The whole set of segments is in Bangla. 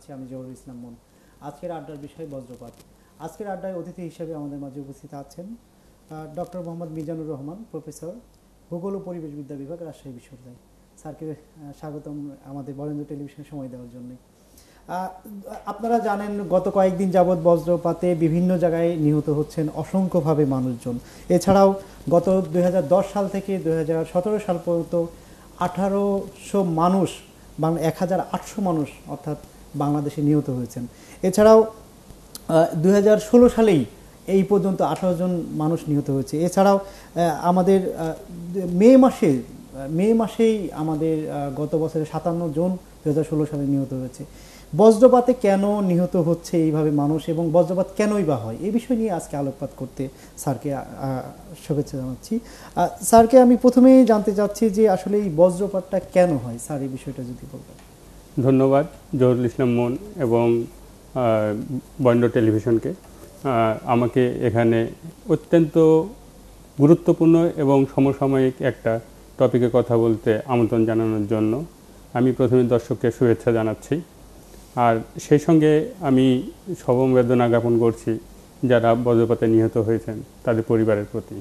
আছি আমি জহুর ইসলাম মন আজকের আড্ডার বিষয় বজ্রপাত আজকের আড্ডায় অতিথি হিসেবে আমাদের মাঝে উপস্থিত আছেন ডক্টর মোহাম্মদ মিজানুর রহমান প্রফেসর ভূগোল ও পরিবেশ বিদ্যা বিভাগ রাজশাহী বিশ্ববিদ্যালয় স্যারকে স্বাগতম আমাদের বরেন্দ্র টেলিভিশনে সময় দেওয়ার জন্যে আপনারা জানেন গত কয়েকদিন যাবৎ বজ্রপাতে বিভিন্ন জায়গায় নিহত হচ্ছেন অসংখ্যভাবে মানুষজন এছাড়াও গত দুই সাল থেকে দুই সাল পর্যন্ত আঠারোশো মানুষ বাংলা এক হাজার আটশো মানুষ অর্থাৎ বাংলাদেশে নিহত হয়েছেন এছাড়াও দু সালেই এই পর্যন্ত আঠারো জন মানুষ নিহত হয়েছে এছাড়াও আমাদের মে মাসে মে মাসেই আমাদের গত বছরে সাতান্ন জন দু সালে নিহত হয়েছে বজ্রপাতে কেন নিহত হচ্ছে এইভাবে মানুষ এবং বজ্রপাত কেনই বা হয় এই বিষয় নিয়ে আজকে আলোকপাত করতে স্যারকে শুভেচ্ছা জানাচ্ছি স্যারকে আমি প্রথমেই জানতে চাচ্ছি যে আসলে এই বজ্রপাতটা কেন হয় স্যার এই বিষয়টা যদি বলবেন ধন্যবাদ জহরুল ইসলাম মন এবং বন্ড টেলিভিশনকে আমাকে এখানে অত্যন্ত গুরুত্বপূর্ণ এবং সমসাময়িক একটা টপিকে কথা বলতে আমন্ত্রণ জানানোর জন্য আমি প্রথমে দর্শককে শুভেচ্ছা জানাচ্ছি আর সেই সঙ্গে আমি সমবেদনা জ্ঞাপন করছি যারা বজ্রপাতে নিহত হয়েছেন তাদের পরিবারের প্রতি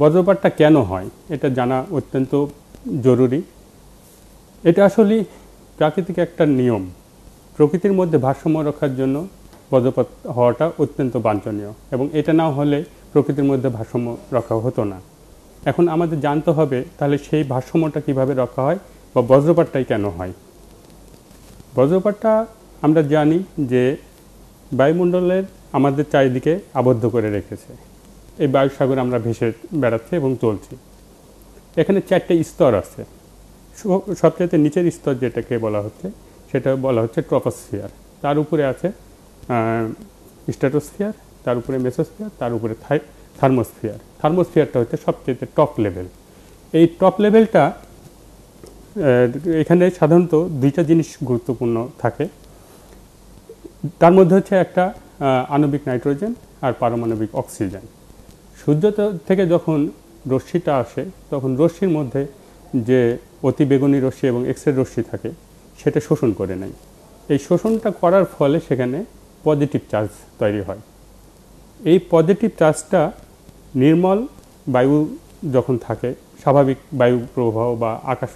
বজ্রপাতটা কেন হয় এটা জানা অত্যন্ত জরুরি এটা আসলে প্রাকৃতিক একটা নিয়ম প্রকৃতির মধ্যে ভারসাম্য রক্ষার জন্য বজ্রপাত হওয়াটা অত্যন্ত বাঞ্ছনীয় এবং এটা না হলে প্রকৃতির মধ্যে ভারসাম্য রক্ষা হতো না এখন আমাদের জানতে হবে তাহলে সেই ভারসাম্যটা কিভাবে রক্ষা হয় বা বজ্রপাতটাই কেন হয় বজ্রপাতটা আমরা জানি যে বায়ুমণ্ডলের আমাদের চারিদিকে আবদ্ধ করে রেখেছে এই বায়ুসাগর আমরা ভেসে বেড়াচ্ছি এবং চলছি এখানে চারটে স্তর আছে সবচেয়ে নিচের স্তর যেটাকে বলা হচ্ছে সেটা বলা হচ্ছে ট্রপোস্ফিয়ার তার উপরে আছে স্ট্যাটোস্ফিয়ার তার উপরে মেসোস্ফিয়ার তার উপরে থার্মোস্ফিয়ার থার্মোস্ফিয়ারটা হচ্ছে সবচেয়ে টপ লেভেল এই টপ লেভেলটা এখানে সাধারণত দুইটা জিনিস গুরুত্বপূর্ণ থাকে তার মধ্যে হচ্ছে একটা আণবিক নাইট্রোজেন আর পারমাণবিক অক্সিজেন সূর্য থেকে যখন রশ্মিটা আসে তখন রশ্মির মধ্যে যে অতি বেগুনি রশ্মি এবং এক্সরে রশ্মি থাকে সেটা শোষণ করে নেয় এই শোষণটা করার ফলে সেখানে পজিটিভ চার্জ তৈরি হয় এই পজিটিভ চার্জটা নির্মল বায়ু যখন থাকে স্বাভাবিক বায়ু প্রবাহ বা আকাশ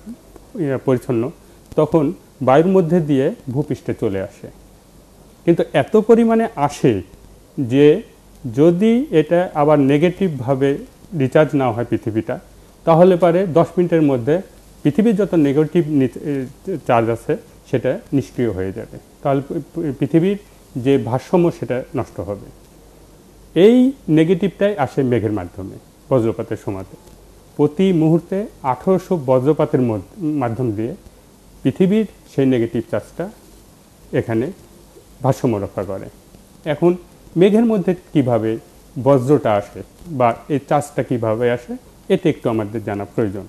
পরিচ্ছন্ন তখন বায়ুর মধ্যে দিয়ে ভূপৃষ্ঠে চলে আসে কিন্তু এত পরিমাণে আসে যে যদি এটা আবার নেগেটিভভাবে রিচার্জ না হয় পৃথিবীটা তাহলে পারে দশ মিনিটের মধ্যে পৃথিবীর যত নেগেটিভ চার্জ আছে সেটা নিষ্ক্রিয় হয়ে যাবে তাহলে পৃথিবীর যে ভারসাম্য সেটা নষ্ট হবে এই নেগেটিভটাই আসে মেঘের মাধ্যমে বজ্রপাতের সময়তে প্রতি মুহূর্তে আঠেরোশো বজ্রপাতের মাধ্যম দিয়ে পৃথিবীর সেই নেগেটিভ চার্জটা এখানে ভারসাম্য রক্ষা করে এখন মেঘের মধ্যে কিভাবে বজ্রটা আসে বা এই চার্জটা কিভাবে আসে এটা একটু আমাদের জানা প্রয়োজন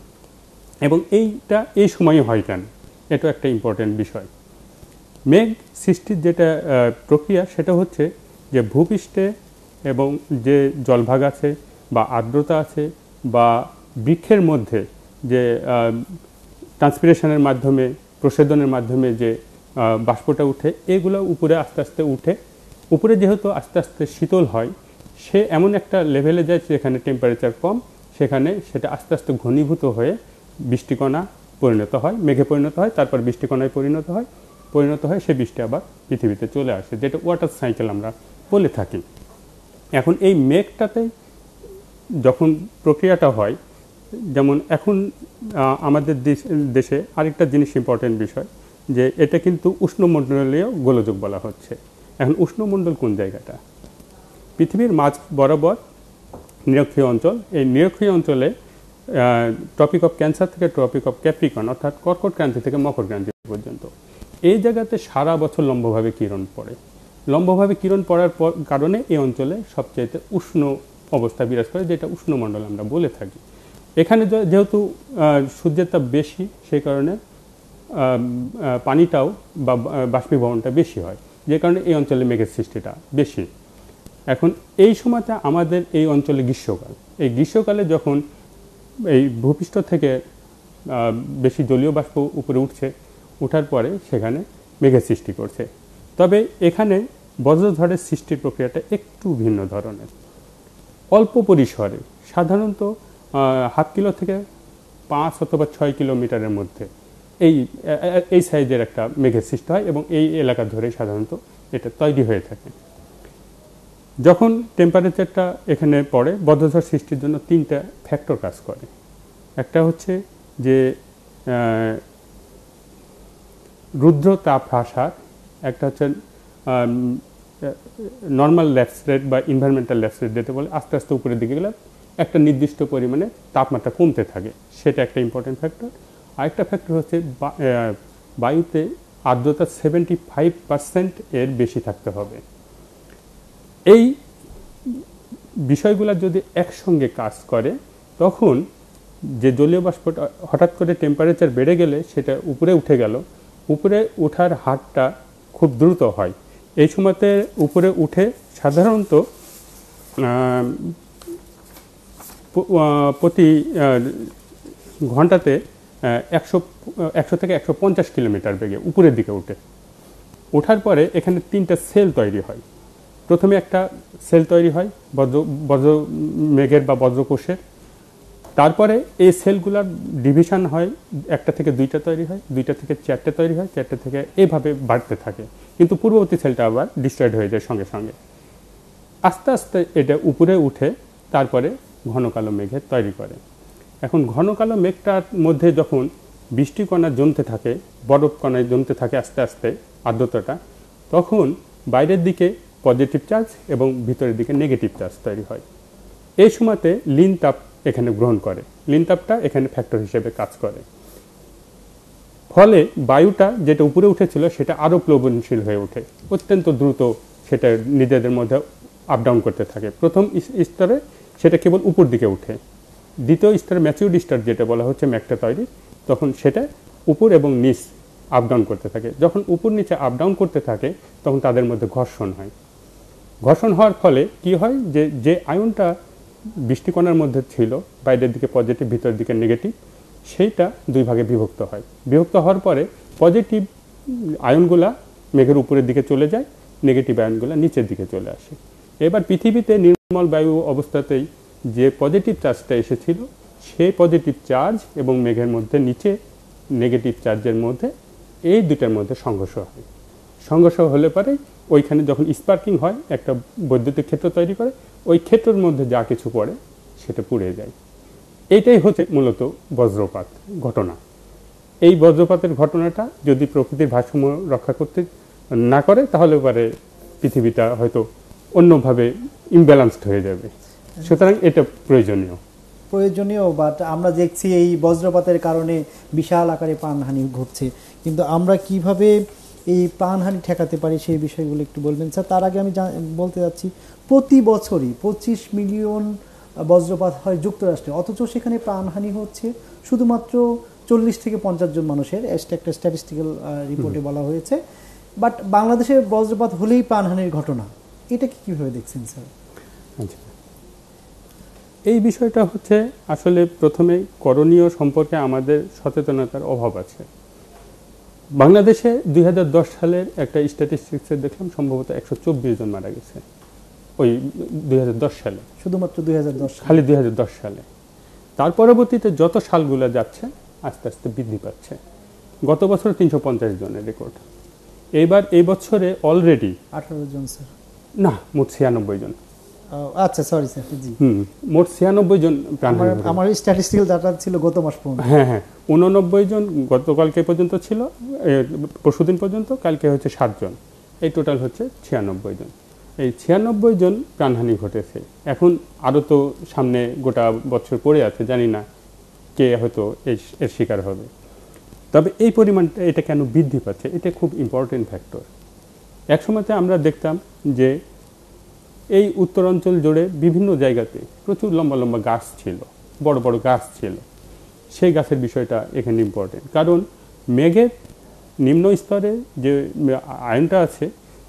এবং এইটা এই সময়ে হয় কেন এটা একটা ইম্পর্ট্যান্ট বিষয় মেঘ সৃষ্টির যেটা প্রক্রিয়া সেটা হচ্ছে যে ভূপৃষ্ঠে এবং যে জলভাগ আছে বা আর্দ্রতা আছে বা বৃক্ষের মধ্যে যে ট্রান্সপিরেশনের মাধ্যমে প্রসেদনের মাধ্যমে যে বাষ্পটা উঠে এগুলো উপরে আস্তে আস্তে উঠে উপরে যেহেতু আস্তে আস্তে শীতল হয় সে এমন একটা লেভেলে যায় যেখানে টেম্পারেচার কম সেখানে সেটা আস্তে আস্তে ঘনীভূত হয়ে বৃষ্টিকণা পরিণত হয় মেঘে পরিণত হয় তারপর বৃষ্টিকণায় পরিণত হয় পরিণত হয় সে বৃষ্টি আবার পৃথিবীতে চলে আসে যেটা ওয়াটার সাইকেল আমরা বলে থাকি এখন এই মেঘটাতে যখন প্রক্রিয়াটা হয় যেমন এখন আমাদের দেশে আরেকটা জিনিস ইম্পর্টেন্ট বিষয় যে এটা কিন্তু উষ্ণমণ্ডলীয় গোলযোগ বলা হচ্ছে এখন উষ্ণমণ্ডল কোন জায়গাটা পৃথিবীর মাঝ বরাবর নিরক্ষীয় অঞ্চল এই নিরক্ষীয় অঞ্চলে টপিক অফ ক্যান্সার থেকে টপিক অফ ক্যাপ্রিকন অর্থাৎ কর্কট ক্রান্তি থেকে মকর ক্রান্তি পর্যন্ত এই জায়গাতে সারা বছর লম্বভাবে কিরণ পড়ে লম্বভাবে কিরণ পড়ার কারণে এই অঞ্চলে সবচাইতে উষ্ণ অবস্থা বিরাজ করে যেটা উষ্ণমণ্ডল আমরা বলে থাকি এখানে যেহেতু সূর্যের তাপ বেশি সেই কারণে পানিটাও বা বাষ্পীভবনটা বেশি হয় যে কারণে এই অঞ্চলে মেঘের সৃষ্টিটা বেশি এখন এই সময়টা আমাদের এই অঞ্চলে গ্রীষ্মকাল এই গ্রীষ্মকালে যখন এই ভূপৃষ্ঠ থেকে বেশি জলীয় বাষ্প উপরে উঠছে উঠার পরে সেখানে মেঘের সৃষ্টি করছে তবে এখানে বজ্রঝড়ের সৃষ্টির প্রক্রিয়াটা একটু ভিন্ন ধরনের অল্প পরিসরে সাধারণত হাফ কিলো থেকে পাঁচ অথবা ছয় কিলোমিটারের মধ্যে এই এই সাইজের একটা মেঘের সৃষ্টি হয় এবং এই এলাকা ধরে সাধারণত এটা তৈরি হয়ে থাকে যখন টেম্পারেচারটা এখানে পড়ে বদ্ধঝড় সৃষ্টির জন্য তিনটা ফ্যাক্টর কাজ করে একটা হচ্ছে যে রুদ্র তাপ হ্রাসার একটা হচ্ছে নর্মাল ল্যাপস রেট বা ইনভারমেন্টাল ল্যাপস রেট যেতে বলে আস্তে আস্তে উপরের দিকে গেলে একটা নির্দিষ্ট পরিমাণে তাপমাত্রা কমতে থাকে সেটা একটা ইম্পর্টেন্ট ফ্যাক্টর আরেকটা ফ্যাক্টর হচ্ছে বায়ুতে আর্দ্রতা সেভেন্টি ফাইভ পার্সেন্ট এর বেশি থাকতে হবে এই বিষয়গুলো যদি একসঙ্গে কাজ করে তখন যে জলীয় বাষ্পটা হঠাৎ করে টেম্পারেচার বেড়ে গেলে সেটা উপরে উঠে গেল উপরে ওঠার হারটা খুব দ্রুত হয় এই সময়তে উপরে উঠে সাধারণত প্রতি ঘন্টাতে একশো একশো থেকে একশো পঞ্চাশ কিলোমিটার বেগে উপরের দিকে উঠে ওঠার পরে এখানে তিনটা সেল তৈরি হয় প্রথমে একটা সেল তৈরি হয় বজ্র বজ্র মেঘের বা বজ্রকোষের তারপরে এই সেলগুলোর ডিভিশন হয় একটা থেকে দুইটা তৈরি হয় দুইটা থেকে চারটে তৈরি হয় চারটে থেকে এভাবে বাড়তে থাকে কিন্তু পূর্ববর্তী সেলটা আবার ডিস্ট্রয়েড হয়ে যায় সঙ্গে সঙ্গে আস্তে আস্তে এটা উপরে উঠে তারপরে ঘনকালো মেঘে তৈরি করে এখন ঘনকালো মেঘটার মধ্যে যখন বৃষ্টিকণা জমতে থাকে বরফকণায় জমতে থাকে আস্তে আস্তে আর্দ্রতাটা তখন বাইরের দিকে পজিটিভ চার্জ এবং ভিতরের দিকে নেগেটিভ চার্জ তৈরি হয় এই সময়তে লিন তাপ এখানে গ্রহণ করে লিন তাপটা এখানে ফ্যাক্টর হিসেবে কাজ করে ফলে বায়ুটা যেটা উপরে উঠেছিল সেটা আরও প্লবনশীল হয়ে ওঠে অত্যন্ত দ্রুত সেটা নিজেদের মধ্যে আপ ডাউন করতে থাকে প্রথম স্তরে সেটা কেবল উপর দিকে উঠে দ্বিতীয় স্তরে ম্যাচিউর স্টার যেটা বলা হচ্ছে ম্যাকটা তৈরি তখন সেটা উপর এবং নিচ আপ ডাউন করতে থাকে যখন উপর নিচে আপ ডাউন করতে থাকে তখন তাদের মধ্যে ঘর্ষণ হয় ঘর্ষণ হওয়ার ফলে কি হয় যে যে আয়নটা বৃষ্টিকোণার মধ্যে ছিল বাইরের দিকে পজিটিভ ভিতরের দিকে নেগেটিভ সেইটা দুই ভাগে বিভক্ত হয় বিভক্ত হওয়ার পরে পজিটিভ আয়নগুলা মেঘের উপরের দিকে চলে যায় নেগেটিভ আয়নগুলা নিচের দিকে চলে আসে এবার পৃথিবীতে নির্মল বায়ু অবস্থাতেই যে পজিটিভ চার্জটা এসেছিল সেই পজিটিভ চার্জ এবং মেঘের মধ্যে নিচে নেগেটিভ চার্জের মধ্যে এই দুটার মধ্যে সংঘর্ষ হয় সংঘর্ষ হলে পরে ওইখানে যখন স্পার্কিং হয় একটা বৈদ্যুতিক ক্ষেত্র তৈরি করে ওই ক্ষেত্রের মধ্যে যা কিছু পড়ে সেটা পুড়ে যায় এইটাই হচ্ছে মূলত বজ্রপাত ঘটনা এই বজ্রপাতের ঘটনাটা যদি প্রকৃতির ভারসাম্য রক্ষা করতে না করে তাহলে এবারে পৃথিবীটা হয়তো অন্যভাবে ইমব্যালান্সড হয়ে যাবে সুতরাং এটা প্রয়োজনীয় প্রয়োজনীয় বাট আমরা দেখছি এই বজ্রপাতের কারণে বিশাল আকারে প্রাণহানি ঘটছে কিন্তু আমরা কিভাবে এই প্রাণহানি ঠেকাতে পারি সেই বিষয়গুলো একটু বলবেন স্যার তার আগে আমি বলতে যাচ্ছি প্রতি বছরই পঁচিশ মিলিয়ন বজ্রপাত হয় যুক্তরাষ্ট্রে অথচ সেখানে প্রাণহানি হচ্ছে শুধুমাত্র চল্লিশ থেকে পঞ্চাশ জন মানুষের একটা স্ট্যাটিস্টিক্যাল রিপোর্টে বলা হয়েছে বাট বাংলাদেশে বজ্রপাত হলেই প্রাণহানির ঘটনা এটাকে কীভাবে দেখছেন স্যার আচ্ছা। এই বিষয়টা হচ্ছে আসলে প্রথমে করণীয় সম্পর্কে আমাদের সচেতনতার অভাব আছে বাংলাদেশে দুই সালের একটা স্ট্যাটিস্টিক্সে দেখলাম সম্ভবত একশো চব্বিশ জন মারা গেছে ওই দুই সালে শুধুমাত্র দুই খালি দুই সালে তার পরবর্তীতে যত সালগুলো যাচ্ছে আস্তে আস্তে বৃদ্ধি পাচ্ছে গত বছর তিনশো পঞ্চাশ জনের রেকর্ড এইবার এই বছরে অলরেডি আঠারো জন স্যার না মোট ছিয়ানব্বই জন আচ্ছা সরি স্যার জি মোট ছিয়ানব্বই জন আমার স্ট্যাটিস্টিক্যাল ডাটা ছিল গত মাস পর্যন্ত হ্যাঁ হ্যাঁ উননব্বই জন গতকালকে পর্যন্ত ছিল পরশুদিন পর্যন্ত কালকে হচ্ছে সাতজন এই টোটাল হচ্ছে ছিয়ানব্বই জন এই ছিয়ানব্বই জন প্রাণহানি ঘটেছে এখন আরও তো সামনে গোটা বছর পড়ে আছে জানি না কে হয়তো এর শিকার হবে তবে এই পরিমাণটা এটা কেন বৃদ্ধি পাচ্ছে এটা খুব ইম্পর্টেন্ট ফ্যাক্টর এক সময়তে আমরা দেখতাম যে এই উত্তরাঞ্চল জুড়ে বিভিন্ন জায়গাতে প্রচুর লম্বা লম্বা গাছ ছিল বড় বড় গাছ ছিল সেই গাছের বিষয়টা এখানে ইম্পর্টেন্ট কারণ মেঘের নিম্ন স্তরে যে আয়নটা আছে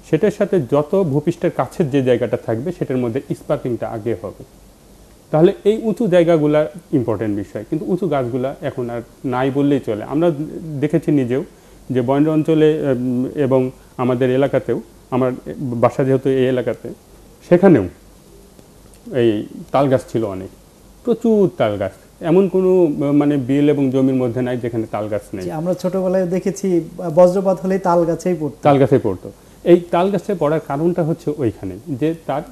সেটার সাথে যত ভূপৃষ্ঠের কাছের যে জায়গাটা থাকবে সেটার মধ্যে স্পার্কিংটা আগে হবে তাহলে এই উঁচু জায়গাগুলা ইম্পর্টেন্ট বিষয় কিন্তু উঁচু গাছগুলা এখন আর নাই বললেই চলে আমরা দেখেছি নিজেও যে বন্য অঞ্চলে এবং আমাদের এলাকাতেও আমার বাসা যেহেতু এই এলাকাতে সেখানেও এই তাল গাছ ছিল অনেক প্রচুর তাল গাছ এমন কোনো মানে বিল এবং জমির মধ্যে নাই যেখানে তাল গাছ নেই আমরা ছোটবেলায় দেখেছি বজ্রপাত হলেই তাল গাছেই পড়তো তাল গাছেই পড়তো এই তাল গাছে পড়ার কারণটা হচ্ছে ওইখানে যে তার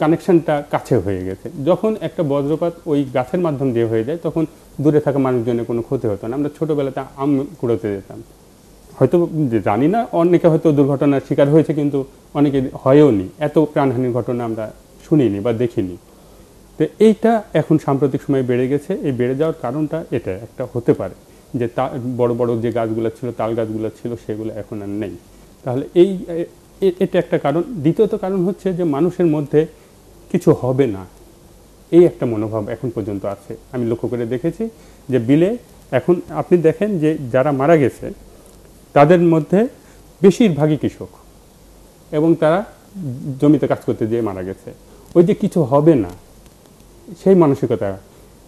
কানেকশনটা কাছে হয়ে গেছে যখন একটা বজ্রপাত ওই গাছের মাধ্যম দিয়ে হয়ে যায় তখন দূরে থাকা মানুষজনের কোনো ক্ষতি হতো না আমরা ছোটোবেলাতে আম কুড়োতে যেতাম হয়তো জানি না অনেকে হয়তো দুর্ঘটনার শিকার হয়েছে কিন্তু অনেকে হয়েও নি এত প্রাণহানির ঘটনা আমরা শুনিনি বা দেখিনি তো এইটা এখন সাম্প্রতিক সময়ে বেড়ে গেছে এই বেড়ে যাওয়ার কারণটা এটা একটা হতে পারে যে তা বড় বড় যে গাছগুলো ছিল তাল গাছগুলো ছিল সেগুলো এখন আর নেই তাহলে এই এটা একটা কারণ দ্বিতীয়ত কারণ হচ্ছে যে মানুষের মধ্যে কিছু হবে না এই একটা মনোভাব এখন পর্যন্ত আছে আমি লক্ষ্য করে দেখেছি যে বিলে এখন আপনি দেখেন যে যারা মারা গেছে তাদের মধ্যে বেশিরভাগই কৃষক এবং তারা জমিতে কাজ করতে যেয়ে মারা গেছে ওই যে কিছু হবে না সেই মানসিকতা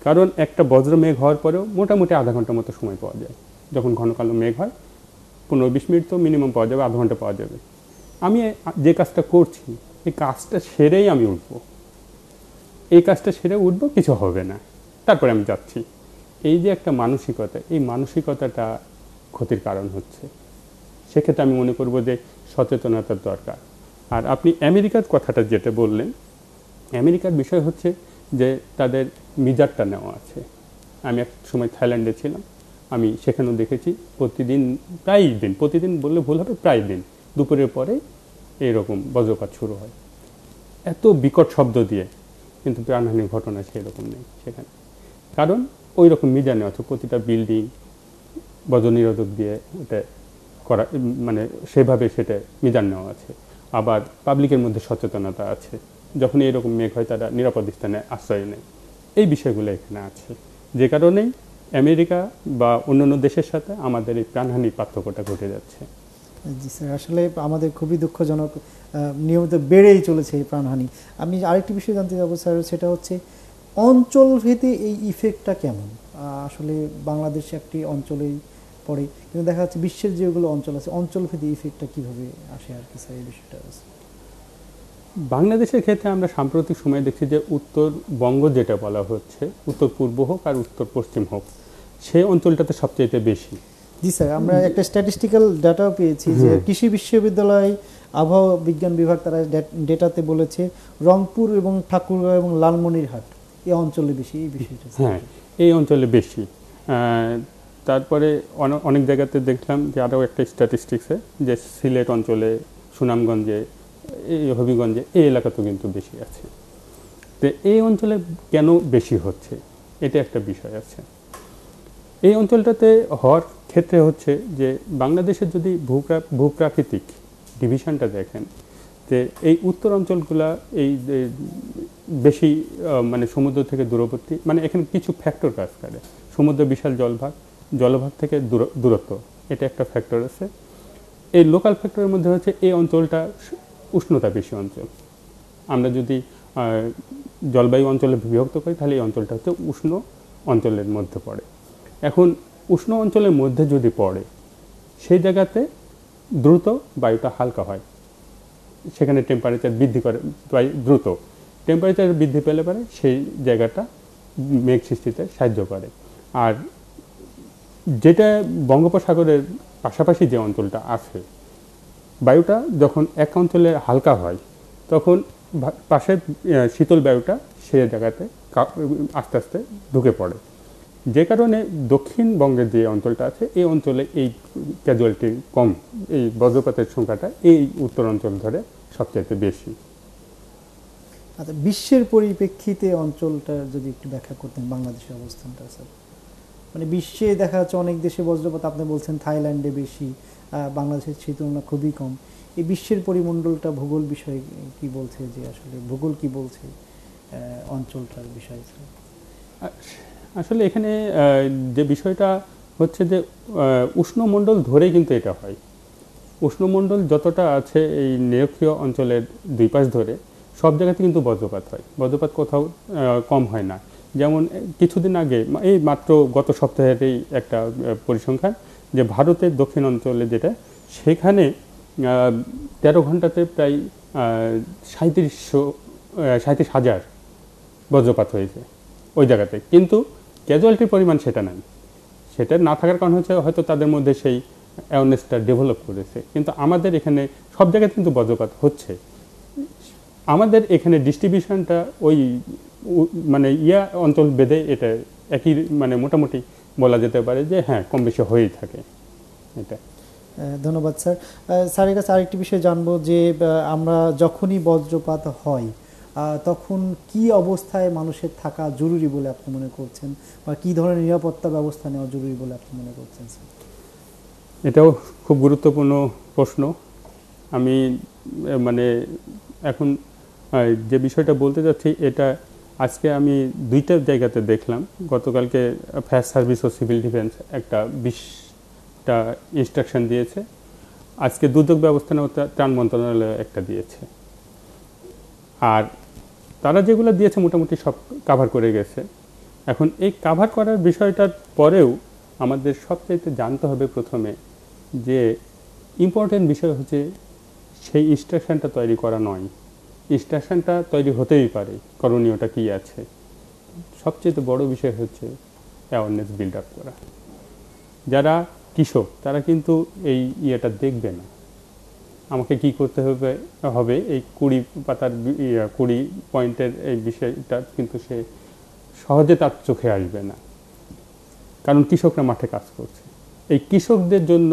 কারণ একটা বজ্র মেঘ হওয়ার পরেও মোটামুটি আধা ঘন্টার মতো সময় পাওয়া যায় যখন ঘনকালো মেঘ হয় পনেরো বিশ মিনিট তো মিনিমাম পাওয়া যাবে আধা ঘন্টা পাওয়া যাবে আমি যে কাজটা করছি এই কাজটা সেরেই আমি উঠব এই কাজটা সেরে উঠব কিছু হবে না তারপরে আমি যাচ্ছি এই যে একটা মানসিকতা এই মানসিকতাটা ক্ষতির কারণ হচ্ছে সেক্ষেত্রে আমি মনে করব যে সচেতনতার দরকার আর আপনি আমেরিকার কথাটা যেটা বললেন আমেরিকার বিষয় হচ্ছে যে তাদের মিজারটা নেওয়া আছে আমি এক সময় থাইল্যান্ডে ছিলাম আমি সেখানেও দেখেছি প্রতিদিন প্রায় দিন প্রতিদিন বললে ভুল হবে প্রায় দিন দুপুরের পরে এরকম বজ্রপাত শুরু হয় এত বিকট শব্দ দিয়ে কিন্তু প্রাণহানির ঘটনা সেরকম নেই সেখানে কারণ ওই রকম মিজানে আছে প্রতিটা বিল্ডিং বজ্রনিরোধক দিয়ে এটা করা মানে সেভাবে সেটা মিজান নেওয়া আছে আবার পাবলিকের মধ্যে সচেতনতা আছে যখন এরকম মেঘ হয় তারা নিরাপদ স্থানে আশ্রয় নেয় এই বিষয়গুলো এখানে আছে যে কারণেই আমেরিকা বা অন্যান্য দেশের সাথে আমাদের এই প্রাণহানির পার্থক্যটা ঘটে যাচ্ছে জি স্যার আসলে আমাদের খুবই দুঃখজনক নিয়মিত বেড়েই চলেছে এই প্রাণহানি আমি আরেকটি বিষয় জানতে যাবো স্যার সেটা হচ্ছে অঞ্চল ভেদে এই ইফেক্টটা কেমন আসলে বাংলাদেশ একটি অঞ্চলেই পড়ে কিন্তু দেখা যাচ্ছে বিশ্বের যেগুলো অঞ্চল আছে অঞ্চলভেদে ইফেক্টটা কীভাবে আসে আর কি স্যার এই বিষয়টা আছে বাংলাদেশের ক্ষেত্রে আমরা সাম্প্রতিক সময়ে দেখছি যে উত্তরবঙ্গ যেটা বলা হচ্ছে উত্তর পূর্ব হোক আর উত্তর পশ্চিম হোক সেই অঞ্চলটাতে সবচেয়ে বেশি জি স্যার আমরা একটা স্ট্যাটিস্টিক্যাল ডাটাও পেয়েছি যে কৃষি বিশ্ববিদ্যালয় আবহাওয়া বিজ্ঞান বিভাগ তারা ডেটাতে বলেছে রংপুর এবং ঠাকুরগাঁও এবং লালমনিরহাট এই অঞ্চলে বেশি এই বিষয়টা হ্যাঁ এই অঞ্চলে বেশি তারপরে অনেক জায়গাতে দেখলাম যে আরও একটা স্ট্যাটিস্টিক্সে যে সিলেট অঞ্চলে সুনামগঞ্জে এই হবিগঞ্জে এই এলাকাতেও কিন্তু বেশি আছে তো এই অঞ্চলে কেন বেশি হচ্ছে এটা একটা বিষয় আছে এই অঞ্চলটাতে হওয়ার ক্ষেত্রে হচ্ছে যে বাংলাদেশের যদি ভূপ্রা ভূপ্রাকৃতিক ডিভিশনটা দেখেন যে এই উত্তর অঞ্চলগুলা এই বেশি মানে সমুদ্র থেকে দূরবর্তী মানে এখানে কিছু ফ্যাক্টর কাজ করে সমুদ্র বিশাল জলভাগ জলভাগ থেকে দূরত্ব এটা একটা ফ্যাক্টর আছে এই লোকাল ফ্যাক্টরের মধ্যে হচ্ছে এই অঞ্চলটা উষ্ণতা বেশি অঞ্চল আমরা যদি জলবায়ু অঞ্চলে বিভক্ত করি তাহলে এই অঞ্চলটা হচ্ছে উষ্ণ অঞ্চলের মধ্যে পড়ে এখন উষ্ণ অঞ্চলের মধ্যে যদি পড়ে সেই জায়গাতে দ্রুত বায়ুটা হালকা হয় সেখানে টেম্পারেচার বৃদ্ধি করে দ্রুত টেম্পারেচার বৃদ্ধি পেলে পারে সেই জায়গাটা মেঘ সৃষ্টিতে সাহায্য করে আর যেটা বঙ্গোপসাগরের পাশাপাশি যে অঞ্চলটা আছে বায়ুটা যখন এক অঞ্চলে হালকা হয় তখন পাশের শীতল বায়ুটা সে জায়গাতে আস্তে আস্তে ঢুকে পড়ে যে কারণে দক্ষিণবঙ্গের যে অঞ্চলটা আছে এই অঞ্চলে এই ক্যাজুয়ালিটি কম এই বজ্রপাতের সংখ্যাটা এই উত্তর অঞ্চল ধরে সবচেয়ে বেশি আচ্ছা বিশ্বের পরিপ্রেক্ষিতে অঞ্চলটা যদি একটু ব্যাখ্যা করতেন বাংলাদেশের অবস্থানটা স্যার মানে বিশ্বে দেখা যাচ্ছে অনেক দেশে বজ্রপাত আপনি বলছেন থাইল্যান্ডে বেশি বাংলাদেশের সেই তুলনা খুবই কম এই বিশ্বের পরিমণ্ডলটা ভূগোল বিষয়ে কি বলছে যে আসলে ভূগোল কি বলছে অঞ্চলটার বিষয় আসলে এখানে যে বিষয়টা হচ্ছে যে উষ্ণমণ্ডল ধরে কিন্তু এটা হয় উষ্ণমণ্ডল যতটা আছে এই নিরক্ষীয় অঞ্চলের দুই পাশ ধরে সব জায়গাতে কিন্তু বজ্রপাত হয় বজ্রপাত কোথাও কম হয় না যেমন কিছুদিন আগে এই মাত্র গত সপ্তাহেরই একটা পরিসংখ্যান যে ভারতের দক্ষিণ অঞ্চলে যেটা সেখানে তেরো ঘন্টাতে প্রায় সাঁত্রিশশো সাঁত্রিশ হাজার বজ্রপাত হয়েছে ওই জায়গাতে কিন্তু ক্যাজুয়ালিটির পরিমাণ সেটা নাই সেটা না থাকার কারণ হচ্ছে হয়তো তাদের মধ্যে সেই অ্যাওয়ারনেসটা ডেভেলপ করেছে কিন্তু আমাদের এখানে সব জায়গায় কিন্তু বজ্রপাত হচ্ছে আমাদের এখানে ডিস্ট্রিবিউশনটা ওই মানে ইয়া অঞ্চল বেদে এটা একই মানে মোটামুটি বলা যেতে পারে যে হ্যাঁ কম বেশি হয়েই থাকে এটা ধন্যবাদ স্যার স্যারের কাছে আরেকটি বিষয় জানবো যে আমরা যখনই বজ্রপাত হয় তখন কি অবস্থায় মানুষের থাকা জরুরি বলে আপনি মনে করছেন বা কি ধরনের নিরাপত্তা ব্যবস্থা নেওয়া জরুরি বলে আপনি মনে করছেন স্যার এটাও খুব গুরুত্বপূর্ণ প্রশ্ন আমি মানে এখন যে বিষয়টা বলতে যাচ্ছি এটা আজকে আমি দুইটা জায়গাতে দেখলাম গতকালকে ফায়ার সার্ভিস ও সিভিল ডিফেন্স একটা বিশটা ইনস্ট্রাকশন দিয়েছে আজকে দুর্যোগ ব্যবস্থাপনা ত্রাণ মন্ত্রণালয় একটা দিয়েছে আর তারা যেগুলো দিয়েছে মোটামুটি সব কাভার করে গেছে এখন এই কাভার করার বিষয়টার পরেও আমাদের সবচাইতে জানতে হবে প্রথমে যে ইম্পর্টেন্ট বিষয় হচ্ছে সেই ইনস্ট্রাকশনটা তৈরি করা নয় স্টেশনটা তৈরি হতেই পারে করণীয়টা কী আছে সবচেয়ে বড় বিষয় হচ্ছে অ্যাওয়ারনেস বিল্ড আপ করা যারা কৃষক তারা কিন্তু এই ইয়েটা দেখবে না আমাকে কি করতে হবে হবে এই কুড়ি পাতার কুড়ি পয়েন্টের এই বিষয়টা কিন্তু সে সহজে তার চোখে আসবে না কারণ কৃষকরা মাঠে কাজ করছে এই কৃষকদের জন্য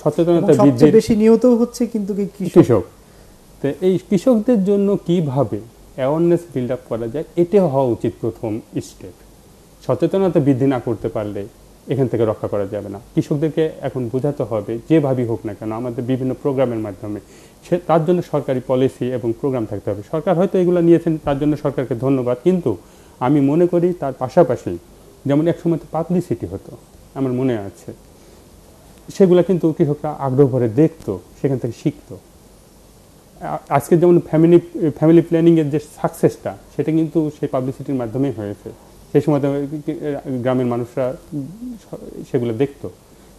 সচেতনতা বৃদ্ধি বেশি নিহত হচ্ছে কিন্তু কৃষক তো এই কৃষকদের জন্য কিভাবে অ্যাওয়ারনেস বিল্ড আপ করা যায় এটা হওয়া উচিত প্রথম স্টেপ সচেতনতা বৃদ্ধি না করতে পারলে এখান থেকে রক্ষা করা যাবে না কৃষকদেরকে এখন বোঝাতে হবে যেভাবেই হোক না কেন আমাদের বিভিন্ন প্রোগ্রামের মাধ্যমে সে তার জন্য সরকারি পলিসি এবং প্রোগ্রাম থাকতে হবে সরকার হয়তো এগুলো নিয়েছেন তার জন্য সরকারকে ধন্যবাদ কিন্তু আমি মনে করি তার পাশাপাশি যেমন একসময় তো পাবলিসিটি হতো আমার মনে আছে সেগুলো কিন্তু কৃষকরা আগ্রহ ভরে দেখতো সেখান থেকে শিখতো আজকে যেমন ফ্যামিলি ফ্যামিলি প্ল্যানিংয়ের যে সাকসেসটা সেটা কিন্তু সেই পাবলিসিটির মাধ্যমেই হয়েছে সেই সময় গ্রামের মানুষরা সেগুলো দেখতো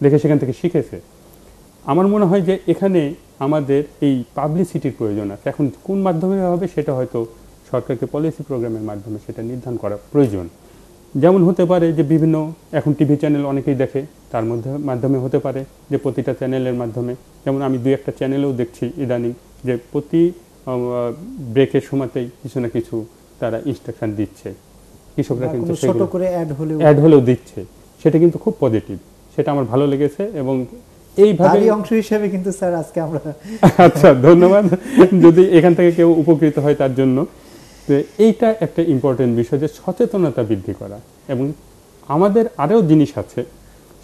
দেখে সেখান থেকে শিখেছে আমার মনে হয় যে এখানে আমাদের এই পাবলিসিটির প্রয়োজন আছে এখন কোন মাধ্যমে হবে সেটা হয়তো সরকারকে পলিসি প্রোগ্রামের মাধ্যমে সেটা নির্ধারণ করা প্রয়োজন যেমন হতে পারে যে বিভিন্ন এখন টিভি চ্যানেল অনেকেই দেখে তার মধ্যে মাধ্যমে হতে পারে যে প্রতিটা চ্যানেলের মাধ্যমে যেমন আমি দু একটা চ্যানেলেও দেখছি ইদানিং যে প্রতি ব্রেকের সময়তেই কিছু না কিছু তারা ইনস্ট্রাকশন দিচ্ছে কৃষকরা কিন্তু অ্যাড হলেও দিচ্ছে সেটা কিন্তু খুব পজিটিভ সেটা আমার ভালো লেগেছে এবং এইভাবে অংশ হিসেবে কিন্তু স্যার আজকে আমরা আচ্ছা ধন্যবাদ যদি এখান থেকে কেউ উপকৃত হয় তার জন্য তো এইটা একটা ইম্পর্টেন্ট বিষয় যে সচেতনতা বৃদ্ধি করা এবং আমাদের আরও জিনিস আছে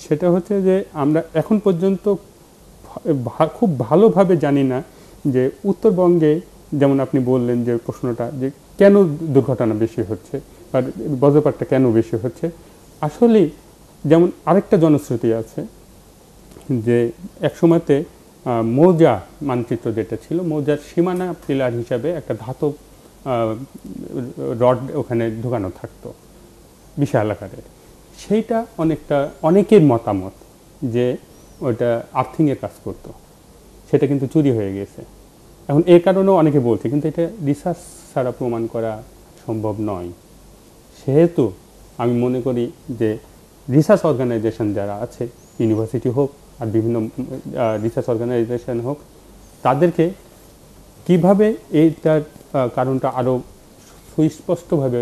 সেটা হচ্ছে যে আমরা এখন পর্যন্ত খুব ভালোভাবে জানি না যে উত্তরবঙ্গে যেমন আপনি বললেন যে প্রশ্নটা যে কেন দুর্ঘটনা বেশি হচ্ছে বা বজ্রপাতটা কেন বেশি হচ্ছে আসলেই যেমন আরেকটা জনশ্রুতি আছে যে একসময়তে মৌজা মানচিত্র যেটা ছিল মৌজার সীমানা পিলার হিসাবে একটা ধাতব রড ওখানে ঢোকানো থাকতো বিশাল আকারের সেইটা অনেকটা অনেকের মতামত যে ওটা আর্থিংয়ের কাজ করতো সেটা কিন্তু চুরি হয়ে গেছে এখন এর কারণেও অনেকে বলছে কিন্তু এটা রিসার্চ ছাড়া প্রমাণ করা সম্ভব নয় সেহেতু আমি মনে করি যে রিসার্চ অর্গানাইজেশন যারা আছে ইউনিভার্সিটি হোক আর বিভিন্ন রিসার্চ অর্গানাইজেশন হোক তাদেরকে কিভাবে এইটার কারণটা আরও সুস্পষ্টভাবে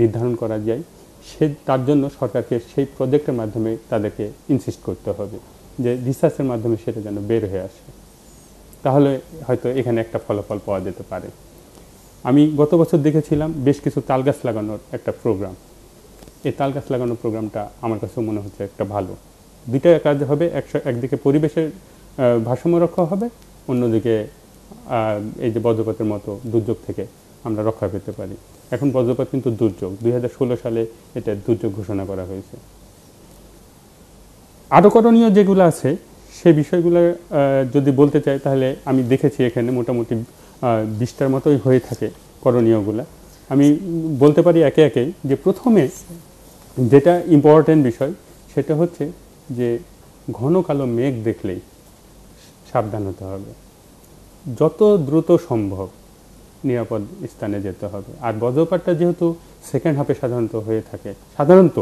নির্ধারণ করা যায় সে তার জন্য সরকারকে সেই প্রজেক্টের মাধ্যমে তাদেরকে ইনসিস্ট করতে হবে যে রিসার্চের মাধ্যমে সেটা যেন বের হয়ে আসে তাহলে হয়তো এখানে একটা ফলাফল পাওয়া যেতে পারে আমি গত বছর দেখেছিলাম বেশ কিছু তাল গাছ লাগানোর একটা প্রোগ্রাম এই তাল গাছ লাগানোর প্রোগ্রামটা আমার কাছে মনে হচ্ছে একটা ভালো দুইটা কাজ হবে একশো একদিকে পরিবেশের ভারসাম্য রক্ষা হবে অন্যদিকে এই যে বজ্রপাতের মতো দুর্যোগ থেকে আমরা রক্ষা পেতে পারি এখন বজ্রপাত কিন্তু দুর্যোগ দুই সালে এটা দুর্যোগ ঘোষণা করা হয়েছে আরও করণীয় যেগুলো আছে সে বিষয়গুলো যদি বলতে চাই তাহলে আমি দেখেছি এখানে মোটামুটি বিশটার মতোই হয়ে থাকে করণীয়গুলো আমি বলতে পারি একে একে যে প্রথমে যেটা ইম্পর্ট্যান্ট বিষয় সেটা হচ্ছে যে ঘন কালো মেঘ দেখলেই সাবধান হতে হবে যত দ্রুত সম্ভব নিরাপদ স্থানে যেতে হবে আর বজ্রপাতটা যেহেতু সেকেন্ড হাফে সাধারণত হয়ে থাকে সাধারণত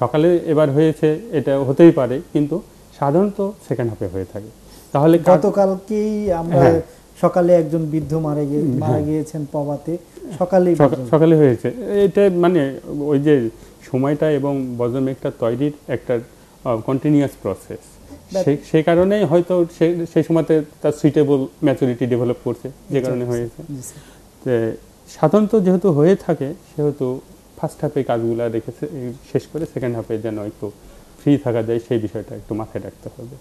সকালে এবার হয়েছে এটা হতেই পারে কিন্তু সাধারণত সেকেন্ড হাফে হয়ে থাকে তাহলে গতকালকেই আমরা হ্যাঁ। সকালে একজন বৃদ্ধ মারা গিয়ে হ্যাঁ। মারা গিয়েছেন পবাতে সকালে সকালে হয়েছে এটা মানে ওই যে সময়টা এবং একটা তৈরির একটা কন্টিনিউয়াস প্রসেস সে কারণেই হয়তো সেই সময়তে তার সুইটেবল ম্যাচুরিটি ডেভেলপ করছে যে কারণে হয়েছে যে সাধারণত যেহেতু হয়ে থাকে সেহেতু ফার্স্ট হাফে কাজগুলো রেখেছে শেষ করে সেকেন্ড হাফে যেন একটু ফ্রি থাকা যায় সেই বিষয়টা একটু মাথায় রাখতে হবে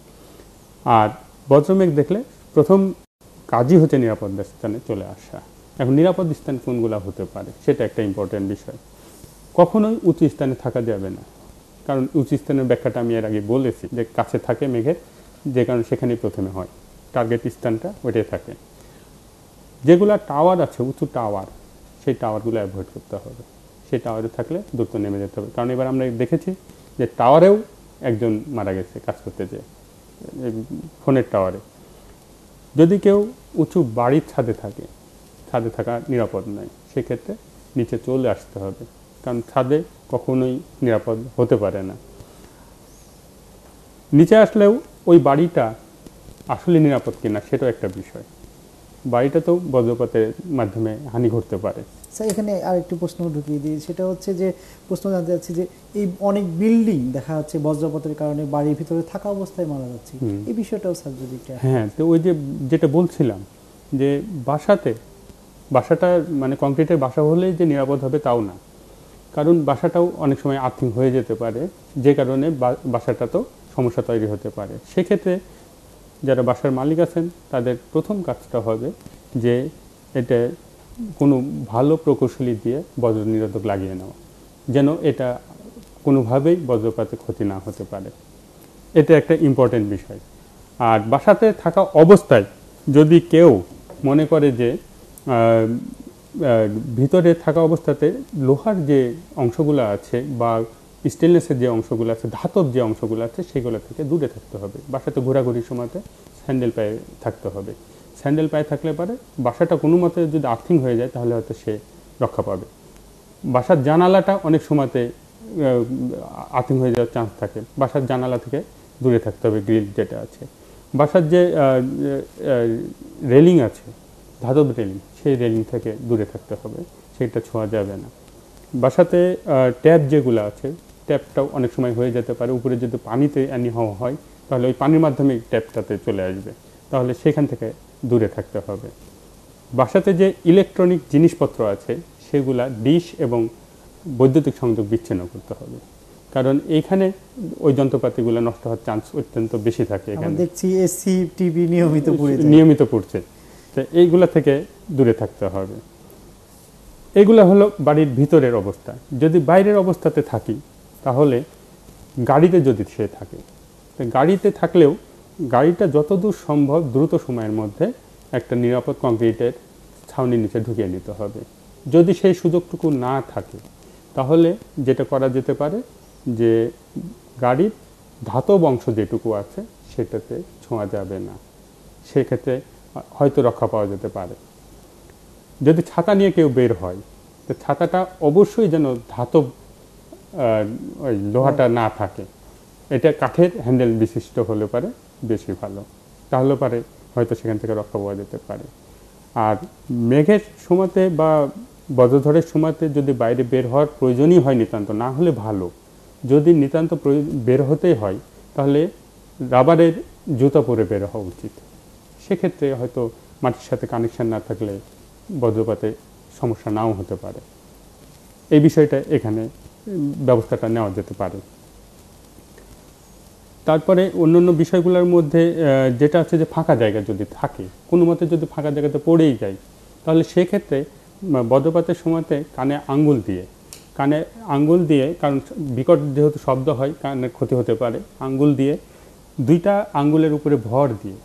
আর বজ্রমেঘ দেখলে প্রথম কাজই হচ্ছে নিরাপদ স্থানে চলে আসা এখন নিরাপদ স্থান কোনগুলো হতে পারে সেটা একটা ইম্পর্টেন্ট বিষয় কখনোই উঁচু স্থানে থাকা যাবে না কারণ উঁচু স্থানের ব্যাখ্যাটা আমি এর আগে বলেছি যে কাছে থাকে মেঘের যে কারণে সেখানেই প্রথমে হয় টার্গেট স্থানটা ওইটাই থাকে যেগুলো টাওয়ার আছে উঁচু টাওয়ার সেই টাওয়ারগুলো অ্যাভয়েড করতে হবে সেই টাওয়ারে থাকলে দ্রুত নেমে যেতে হবে কারণ এবার আমরা দেখেছি যে টাওয়ারেও একজন মারা গেছে কাজ করতে যেয়ে ফোনের টাওয়ারে যদি কেউ উঁচু বাড়ির ছাদে থাকে ছাদে থাকা নিরাপদ নয় সেক্ষেত্রে নিচে চলে আসতে হবে কারণ ছাদে কখনোই নিরাপদ হতে পারে না নিচে আসলেও ওই বাড়িটা আসলে নিরাপদ কিনা সেটাও একটা বিষয় বাড়িটা তো বজ্রপাতের মাধ্যমে হানি ঘটতে পারে আচ্ছা এখানে আর একটু প্রশ্ন ঢুকিয়ে দিই সেটা হচ্ছে যে প্রশ্ন জানতে চাচ্ছি যে এই অনেক বিল্ডিং দেখা যাচ্ছে বজ্রপাতের কারণে বাড়ির ভিতরে থাকা অবস্থায় মারা যাচ্ছে এই বিষয়টাও স্যার যদি হ্যাঁ তো ওই যে যেটা বলছিলাম যে বাসাতে বাসাটা মানে কংক্রিটের বাসা হলেই যে নিরাপদ হবে তাও না কারণ বাসাটাও অনেক সময় আর্থিং হয়ে যেতে পারে যে কারণে বাসাটা তো সমস্যা তৈরি হতে পারে সেক্ষেত্রে যারা বাসার মালিক আছেন তাদের প্রথম কাজটা হবে যে এটা কোনো ভালো প্রকৌশলী দিয়ে বজ্র নিরোধক লাগিয়ে নেওয়া যেন এটা কোনোভাবেই বজ্রপাতে ক্ষতি না হতে পারে এটা একটা ইম্পর্টেন্ট বিষয় আর বাসাতে থাকা অবস্থায় যদি কেউ মনে করে যে ভিতরে থাকা অবস্থাতে লোহার যে অংশগুলো আছে বা স্টেনলেসের যে অংশগুলো আছে ধাতব যে অংশগুলো আছে সেগুলো থেকে দূরে থাকতে হবে বাসাতে ঘোরাঘুরির সময়তে স্যান্ডেল পায়ে থাকতে হবে স্যান্ডেল পায়ে থাকলে পারে বাসাটা কোনো মতে যদি আর্থিং হয়ে যায় তাহলে হয়তো সে রক্ষা পাবে বাসার জানালাটা অনেক সময়তে আর্থিং হয়ে যাওয়ার চান্স থাকে বাসার জানালা থেকে দূরে থাকতে হবে গ্রিল যেটা আছে বাসার যে রেলিং আছে ধাতব রেলিং সেই রেলিং থেকে দূরে থাকতে হবে সেটা ছোঁয়া যাবে না বাসাতে ট্যাপ যেগুলো আছে ট্যাপটাও অনেক সময় হয়ে যেতে পারে উপরে যদি পানিতে অ্যানি হওয়া হয় তাহলে ওই পানির মাধ্যমে ট্যাপটাতে চলে আসবে তাহলে সেখান থেকে দূরে থাকতে হবে বাসাতে যে ইলেকট্রনিক জিনিসপত্র আছে সেগুলা ডিশ এবং বৈদ্যুতিক সংযোগ বিচ্ছিন্ন করতে হবে কারণ এইখানে ওই যন্ত্রপাতিগুলো নষ্ট হওয়ার চান্স অত্যন্ত বেশি থাকে এখানে দেখছি এসি টিভি নিয়মিত নিয়মিত পড়ছে তো এইগুলা থেকে দূরে থাকতে হবে এগুলো হলো বাড়ির ভিতরের অবস্থা যদি বাইরের অবস্থাতে থাকি তাহলে গাড়িতে যদি সে থাকে গাড়িতে থাকলেও গাড়িটা যতদূর সম্ভব দ্রুত সময়ের মধ্যে একটা নিরাপদ কংক্রিটের ছাউনির নিচে ঢুকিয়ে নিতে হবে যদি সেই সুযোগটুকু না থাকে তাহলে যেটা করা যেতে পারে যে গাড়ির ধাতব অংশ যেটুকু আছে সেটাতে ছোঁয়া যাবে না সেক্ষেত্রে হয়তো রক্ষা পাওয়া যেতে পারে যদি ছাতা নিয়ে কেউ বের হয় তো ছাতাটা অবশ্যই যেন ধাতব ওই লোহাটা না থাকে এটা কাঠের হ্যান্ডেল বিশিষ্ট হলে পারে বেশি ভালো তাহলে পারে হয়তো সেখান থেকে রক্ষা পাওয়া যেতে পারে আর মেঘের সময়তে বা বজ্রধরের সময়তে যদি বাইরে বের হওয়ার প্রয়োজনই হয় নিতান্ত না হলে ভালো যদি নিতান্ত বের হতেই হয় তাহলে রাবারের জুতা পরে বের হওয়া উচিত সেক্ষেত্রে হয়তো মাটির সাথে কানেকশান না থাকলে বজ্রপাতে সমস্যা নাও হতে পারে এই বিষয়টা এখানে ব্যবস্থাটা নেওয়া যেতে পারে তারপরে অন্য অন্য বিষয়গুলোর মধ্যে যেটা হচ্ছে যে ফাঁকা জায়গা যদি থাকে কোনো মতে যদি ফাঁকা জায়গাতে পড়েই যায় তাহলে সেক্ষেত্রে বজ্রপাতের সময়তে কানে আঙ্গুল দিয়ে কানে আঙ্গুল দিয়ে কারণ বিকট যেহেতু শব্দ হয় কানের ক্ষতি হতে পারে আঙ্গুল দিয়ে দুইটা আঙ্গুলের উপরে ভর দিয়ে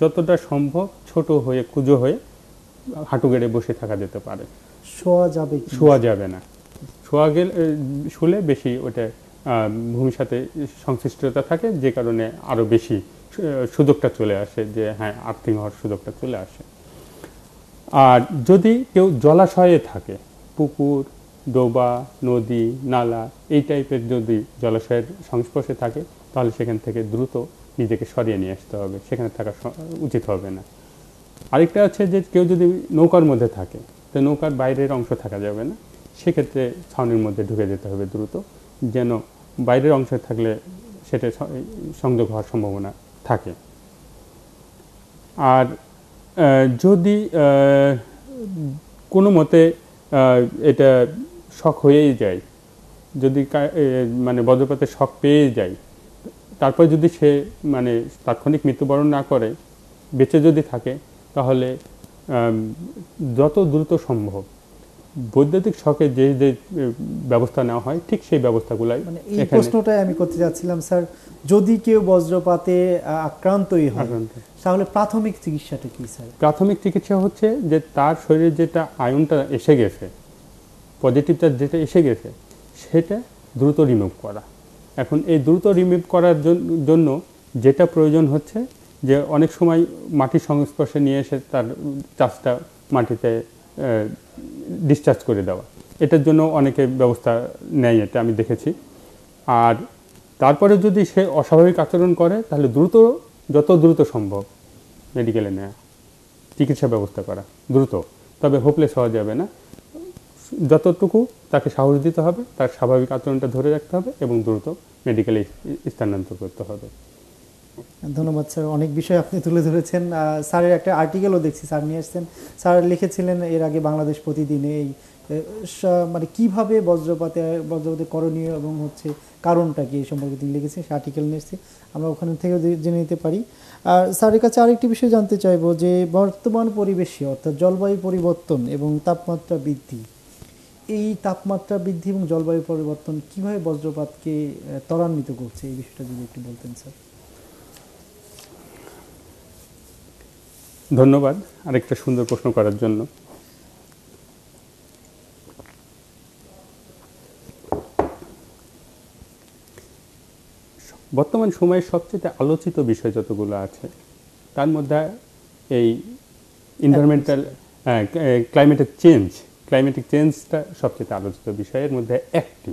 যতটা সম্ভব ছোট হয়ে কুজো হয়ে হাঁটু গেড়ে বসে থাকা যেতে পারে শোয়া যাবে শোয়া যাবে না শোয়া গেলে শুলে বেশি ওটা ভূমির সাথে সংশ্লিষ্টতা থাকে যে কারণে আরও বেশি সুযোগটা চলে আসে যে হ্যাঁ আর্থিং হওয়ার সুযোগটা চলে আসে আর যদি কেউ জলাশয়ে থাকে পুকুর ডোবা নদী নালা এই টাইপের যদি জলাশয়ের সংস্পর্শে থাকে তাহলে সেখান থেকে দ্রুত নিজেকে সরিয়ে নিয়ে আসতে হবে সেখানে থাকা উচিত হবে না আরেকটা হচ্ছে যে কেউ যদি নৌকার মধ্যে থাকে তো নৌকার বাইরের অংশ থাকা যাবে না সেক্ষেত্রে ছাউনির মধ্যে ঢুকে যেতে হবে দ্রুত যেন বাইরের অংশে থাকলে সেটা সংযোগ হওয়ার সম্ভাবনা থাকে আর যদি কোনো মতে এটা শখ হয়েই যায় যদি মানে বজ্রপাতে শখ পেয়ে যায় তারপর যদি সে মানে তাৎক্ষণিক মৃত্যুবরণ না করে বেঁচে যদি থাকে তাহলে যত দ্রুত সম্ভব বৈদ্যুতিক শখে যে যে ব্যবস্থা নেওয়া হয় ঠিক সেই ব্যবস্থাগুলাই মানে এই প্রশ্নটাই আমি করতে যাচ্ছিলাম স্যার যদি কেউ বজ্রপাতে আক্রান্তই হয় তাহলে প্রাথমিক চিকিৎসাটা কি স্যার প্রাথমিক চিকিৎসা হচ্ছে যে তার শরীরে যেটা আয়নটা এসে গেছে পজিটিভ চার্জ যেটা এসে গেছে সেটা দ্রুত রিমুভ করা এখন এই দ্রুত রিমুভ করার জন্য যেটা প্রয়োজন হচ্ছে যে অনেক সময় মাটির সংস্পর্শে নিয়ে এসে তার চাষটা মাটিতে ডিসচার্জ করে দেওয়া এটার জন্য অনেকে ব্যবস্থা নেয় এটা আমি দেখেছি আর তারপরে যদি সে অস্বাভাবিক আচরণ করে তাহলে দ্রুত যত দ্রুত সম্ভব মেডিকেলে নেওয়া চিকিৎসা ব্যবস্থা করা দ্রুত তবে হোপলেস হওয়া যাবে না যতটুকু তাকে সাহস দিতে হবে তার স্বাভাবিক আচরণটা ধরে রাখতে হবে এবং দ্রুত মেডিকেলে স্থানান্তর করতে হবে ধন্যবাদ স্যার অনেক বিষয় আপনি তুলে ধরেছেন স্যারের একটা আর্টিকেলও দেখছি স্যার নিয়ে আসছেন স্যার লিখেছিলেন এর আগে বাংলাদেশ প্রতিদিনে এই মানে কিভাবে বজ্রপাতে বজ্রপাতে করণীয় এবং হচ্ছে কারণটা কি এই সম্পর্কে তিনি লিখেছেন সে আর্টিকেল নিয়ে এসেছি আমরা ওখান থেকেও জেনে নিতে পারি আর স্যারের কাছে আরেকটি বিষয় জানতে চাইব যে বর্তমান পরিবেশে অর্থাৎ জলবায়ু পরিবর্তন এবং তাপমাত্রা বৃদ্ধি এই তাপমাত্রা বৃদ্ধি এবং জলবায়ু পরিবর্তন কিভাবে বজ্রপাতকে ত্বরান্বিত করছে এই বিষয়টা যদি একটু বলতেন স্যার ধন্যবাদ আরেকটা সুন্দর প্রশ্ন করার জন্য বর্তমান সময়ে সবচেয়ে আলোচিত বিষয় যতগুলো আছে তার মধ্যে এই ইনভারমেন্টাল ক্লাইমেটিক চেঞ্জ ক্লাইমেটিক চেঞ্জটা সবচেয়ে আলোচিত বিষয়ের মধ্যে একটি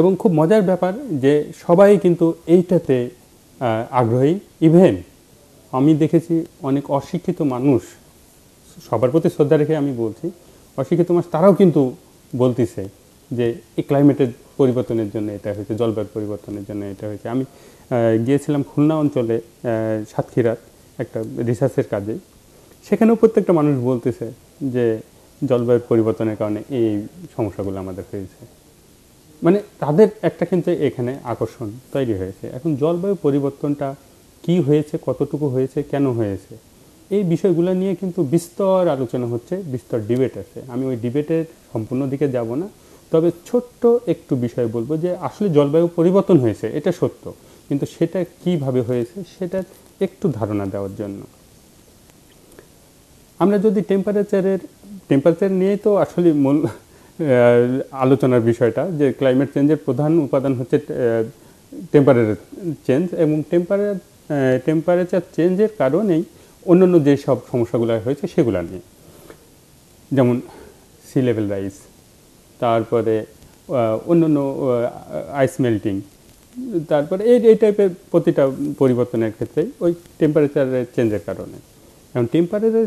এবং খুব মজার ব্যাপার যে সবাই কিন্তু এইটাতে আগ্রহী ইভেন্ট আমি দেখেছি অনেক অশিক্ষিত মানুষ সবার প্রতি শ্রদ্ধা রেখে আমি বলছি অশিক্ষিত মানুষ তারাও কিন্তু বলতেছে যে এই ক্লাইমেটের পরিবর্তনের জন্য এটা হয়েছে জলবায়ু পরিবর্তনের জন্য এটা হয়েছে আমি গিয়েছিলাম খুলনা অঞ্চলে সাতক্ষীরার একটা রিসার্চের কাজে সেখানেও প্রত্যেকটা মানুষ বলতেছে যে জলবায়ুর পরিবর্তনের কারণে এই সমস্যাগুলো আমাদের হয়েছে মানে তাদের একটা কিন্তু এখানে আকর্ষণ তৈরি হয়েছে এখন জলবায়ু পরিবর্তনটা কি হয়েছে কতটুকু হয়েছে কেন হয়েছে এই বিষয়গুলো নিয়ে কিন্তু বিস্তর আলোচনা হচ্ছে বিস্তর ডিবেট আছে আমি ওই ডিবেটের সম্পূর্ণ দিকে যাব না তবে ছোট্ট একটু বিষয় বলবো যে আসলে জলবায়ু পরিবর্তন হয়েছে এটা সত্য কিন্তু সেটা কিভাবে হয়েছে সেটা একটু ধারণা দেওয়ার জন্য আমরা যদি টেম্পারেচারের টেম্পারেচার নিয়েই তো আসলে মূল আলোচনার বিষয়টা যে ক্লাইমেট চেঞ্জের প্রধান উপাদান হচ্ছে টেম্পারেচার চেঞ্জ এবং টেম্পারেচার টেম্পারেচার চেঞ্জের কারণেই অন্য অন্য যেসব সমস্যাগুলো হয়েছে সেগুলো নিয়ে যেমন সি লেভেল রাইস তারপরে অন্য আইস মেল্টিং তারপরে এই এই টাইপের প্রতিটা পরিবর্তনের ক্ষেত্রে ওই টেম্পারেচারের চেঞ্জের কারণে এখন টেম্পারেচার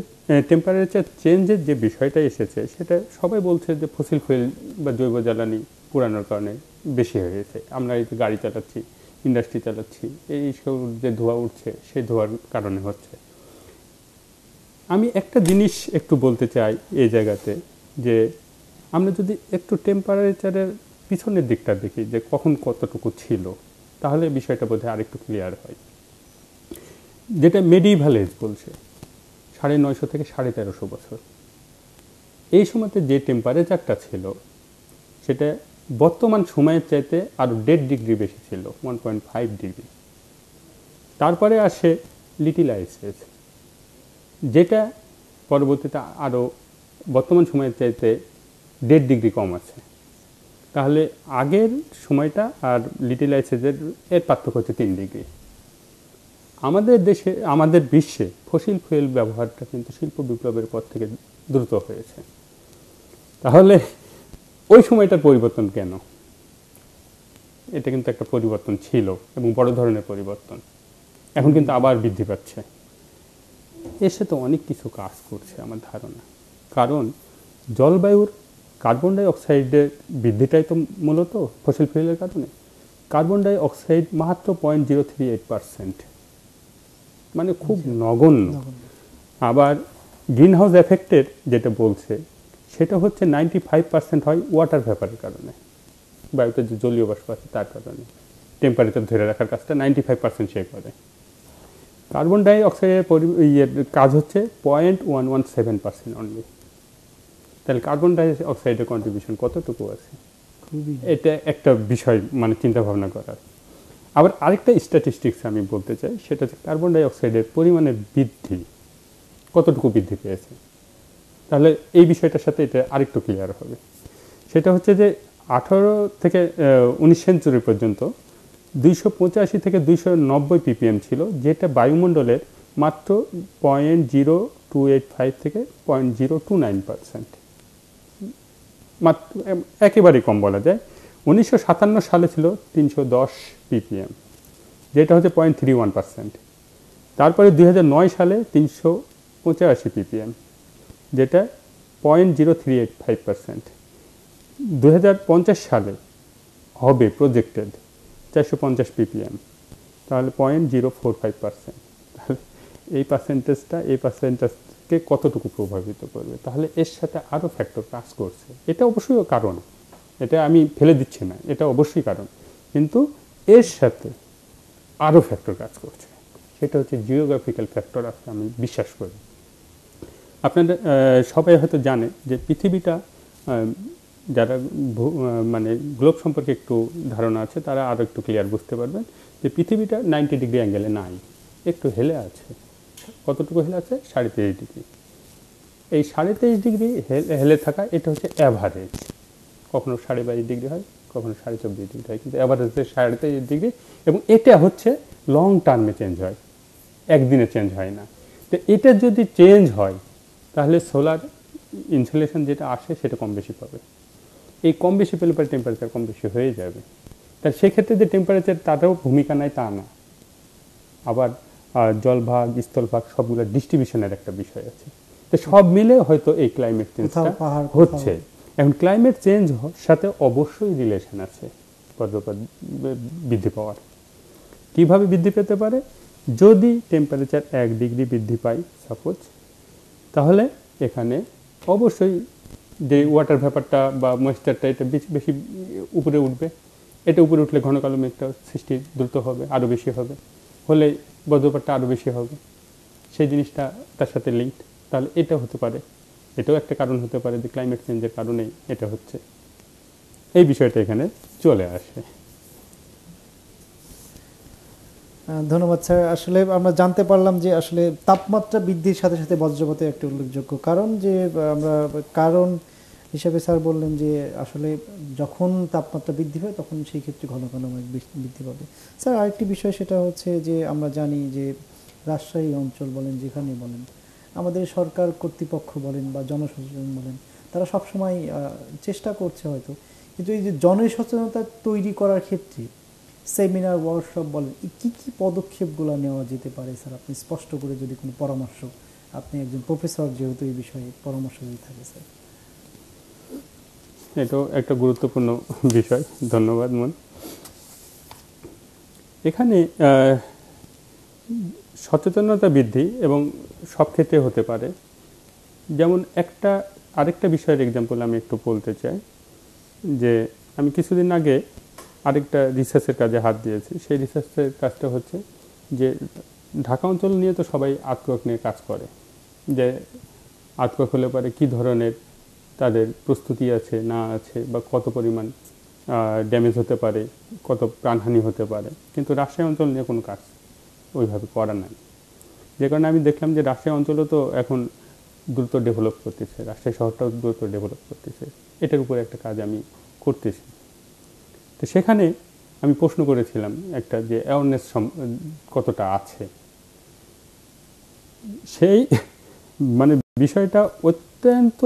টেম্পারেচার চেঞ্জের যে বিষয়টা এসেছে সেটা সবাই বলছে যে ফসিল ফুয়েল বা জৈব জ্বালানি পুরানোর কারণে বেশি হয়েছে আমরা এই গাড়ি চালাচ্ছি ইন্ডাস্ট্রি চালাচ্ছি এই সব যে ধোয়া উঠছে সেই ধোয়ার কারণে হচ্ছে আমি একটা জিনিস একটু বলতে চাই এই জায়গাতে যে আমরা যদি একটু টেম্পারেচারের পিছনের দিকটা দেখি যে কখন কতটুকু ছিল তাহলে বিষয়টা বোধহয় আরেকটু ক্লিয়ার হয় যেটা মেডিভাল এজ বলছে সাড়ে নয়শো থেকে সাড়ে তেরোশো বছর এই সময়তে যে টেম্পারেচারটা ছিল সেটা বর্তমান সময়ের চাইতে আরও দেড় ডিগ্রি বেশি ছিল ওয়ান পয়েন্ট ফাইভ ডিগ্রি তারপরে আসে লিটিল আইসেস যেটা পরবর্তীতে আরও বর্তমান সময়ের চাইতে দেড় ডিগ্রি কম আছে তাহলে আগের সময়টা আর লিটিল আইসেজের এর পার্থক্য হচ্ছে তিন ডিগ্রি আমাদের দেশে আমাদের বিশ্বে ফসিল ফুয়েল ব্যবহারটা কিন্তু শিল্প বিপ্লবের পর থেকে দ্রুত হয়েছে তাহলে ওই সময়টার পরিবর্তন কেন এটা কিন্তু একটা পরিবর্তন ছিল এবং বড় ধরনের পরিবর্তন এখন কিন্তু আবার বৃদ্ধি পাচ্ছে এসে তো অনেক কিছু কাজ করছে আমার ধারণা কারণ জলবায়ুর কার্বন ডাইঅক্সাইডের বৃদ্ধিটাই তো মূলত ফসল ফুয়েলের কারণে কার্বন ডাইঅক্সাইড মাত্র point zero three eight percent মানে খুব আচ্ছা। নগণ্য আবার গ্রিনহাউস এফেক্টের যেটা বলছে সেটা হচ্ছে নাইনটি ফাইভ পার্সেন্ট হয় ওয়াটার ভেপারের কারণে বায়ুতে যে জলীয় বাষ্প আছে তার কারণে টেম্পারেচার ধরে রাখার কাজটা নাইনটি ফাইভ পার্সেন্ট সে করে কার্বন ডাইঅক্সাইডের ইয়ের কাজ হচ্ছে point one one seven percent only তাহলে কার্বন ডাইঅক্সাইডের কন্ট্রিবিউশন কতটুকু আছে এটা একটা বিষয় মানে চিন্তা ভাবনা করার আবার আরেকটা স্ট্যাটিস্টিক্স আমি বলতে চাই সেটা হচ্ছে কার্বন ডাইঅক্সাইডের পরিমাণের বৃদ্ধি কতটুকু বৃদ্ধি পেয়েছে তাহলে এই বিষয়টার সাথে এটা আরেকটু ক্লিয়ার হবে সেটা হচ্ছে যে আঠারো থেকে উনিশ সেঞ্চুরি পর্যন্ত দুইশো পঁচাশি থেকে দুইশো নব্বই পিপিএম ছিল যেটা বায়ুমণ্ডলের মাত্র point zero two eight five থেকে point zero two nine percent মাত্র একেবারেই কম বলা যায় উনিশশো সাতান্ন সালে ছিল তিনশো দশ পিপিএম যেটা হচ্ছে পয়েন্ট থ্রি ওয়ান পারসেন্ট তারপরে দুই সালে তিনশো পঁচাশি পিপিএম যেটা point zero three eight five percent দু সালে হবে প্রজেক্টেড চারশো পঞ্চাশ পিপিএম তাহলে point zero four five percent তাহলে এই পার্সেন্টেজটা এই পার্সেন্টেজকে কতটুকু প্রভাবিত করবে তাহলে এর সাথে আরও ফ্যাক্টর কাজ করছে এটা অবশ্যই কারণ এটা আমি ফেলে দিচ্ছি না এটা অবশ্যই কারণ কিন্তু এর সাথে আরও ফ্যাক্টর কাজ করছে সেটা হচ্ছে জিওগ্রাফিক্যাল ফ্যাক্টর আছে আমি বিশ্বাস করি আপনাদের সবাই হয়তো জানে যে পৃথিবীটা যারা মানে গ্লোব সম্পর্কে একটু ধারণা আছে তারা আরও একটু ক্লিয়ার বুঝতে পারবেন যে পৃথিবীটা নাইনটি ডিগ্রি অ্যাঙ্গেলে নাই একটু হেলে আছে কতটুকু হেলে আছে সাড়ে তেইশ ডিগ্রি এই সাড়ে তেইশ ডিগ্রি হেলে থাকা এটা হচ্ছে অ্যাভারেজ কখনো সাড়ে বাইশ ডিগ্রি হয় কখনো সাড়ে চব্বিশ ডিগ্রি হয় কিন্তু অ্যাভারেজ হচ্ছে সাড়ে তেইশ ডিগ্রি এবং এটা হচ্ছে লং টার্মে চেঞ্জ হয় একদিনে চেঞ্জ হয় না তো এটা যদি চেঞ্জ হয় তাহলে সোলার ইনসুলেশন যেটা আসে সেটা কম বেশি পাবে এই কম বেশি পেলে পরে টেম্পারেচার কম বেশি হয়ে যাবে তার সেক্ষেত্রে যে টেম্পারেচার তারও ভূমিকা নেয় তা না আবার জলভাগ স্থলভাগ সবগুলো ডিস্ট্রিবিউশনের একটা বিষয় আছে তো সব মিলে হয়তো এই ক্লাইমেট চেঞ্জটা হচ্ছে এখন ক্লাইমেট চেঞ্জ সাথে অবশ্যই রিলেশন আছে পর্যপাত বৃদ্ধি পাওয়ার কীভাবে বৃদ্ধি পেতে পারে যদি টেম্পারেচার এক ডিগ্রি বৃদ্ধি পায় সাপোজ তাহলে এখানে অবশ্যই যে ওয়াটার ভেপারটা বা ময়েশ্চারটা এটা বেশি উপরে উঠবে এটা উপরে উঠলে ঘন কালো মেঘটা সৃষ্টি দ্রুত হবে আরও বেশি হবে হলে বজ্রপাতটা আরও বেশি হবে সেই জিনিসটা তার সাথে লিঙ্কড তাহলে এটা হতে পারে এটাও একটা কারণ হতে পারে যে ক্লাইমেট চেঞ্জের কারণেই এটা হচ্ছে এই বিষয়টা এখানে চলে আসে ধন্যবাদ স্যার আসলে আমরা জানতে পারলাম যে আসলে তাপমাত্রা বৃদ্ধির সাথে সাথে বজ্রপাতের একটি উল্লেখযোগ্য কারণ যে আমরা কারণ হিসাবে স্যার বললেন যে আসলে যখন তাপমাত্রা বৃদ্ধি পায় তখন সেই ক্ষেত্রে ঘন ঘন বৃদ্ধি পাবে স্যার আরেকটি বিষয় সেটা হচ্ছে যে আমরা জানি যে রাজশাহী অঞ্চল বলেন যেখানে বলেন আমাদের সরকার কর্তৃপক্ষ বলেন বা জনসচেতন বলেন তারা সবসময় চেষ্টা করছে হয়তো কিন্তু এই যে জনসচেতনতা তৈরি করার ক্ষেত্রে সেমিনার ওয়ার্কশপ বলেন কী কী পদক্ষেপগুলো নেওয়া যেতে পারে স্যার আপনি স্পষ্ট করে যদি কোনো পরামর্শ আপনি একজন প্রফেসর যেহেতু এই বিষয়ে পরামর্শ দিয়ে থাকে স্যার এটাও একটা গুরুত্বপূর্ণ বিষয় ধন্যবাদ মন এখানে সচেতনতা বৃদ্ধি এবং সব ক্ষেত্রে হতে পারে যেমন একটা আরেকটা বিষয়ের এক্সাম্পল আমি একটু বলতে চাই যে আমি কিছুদিন আগে আরেকটা রিসার্চের কাজে হাত দিয়েছি সেই রিসার্চের কাজটা হচ্ছে যে ঢাকা অঞ্চল নিয়ে তো সবাই আতকক নিয়ে কাজ করে যে আতকক হলে পরে কী ধরনের তাদের প্রস্তুতি আছে না আছে বা কত পরিমাণ ড্যামেজ হতে পারে কত প্রাণহানি হতে পারে কিন্তু রাশিয়া অঞ্চল নিয়ে কোনো কাজ ওইভাবে করা নাই যে কারণে আমি দেখলাম যে রাশিয়া অঞ্চলও তো এখন দ্রুত ডেভেলপ করতেছে রাশিয়া শহরটাও দ্রুত ডেভেলপ করতেছে এটার উপরে একটা কাজ আমি করতেছি সেখানে আমি প্রশ্ন করেছিলাম একটা যে অ্যাওয়ারনেস কতটা আছে সেই মানে বিষয়টা অত্যন্ত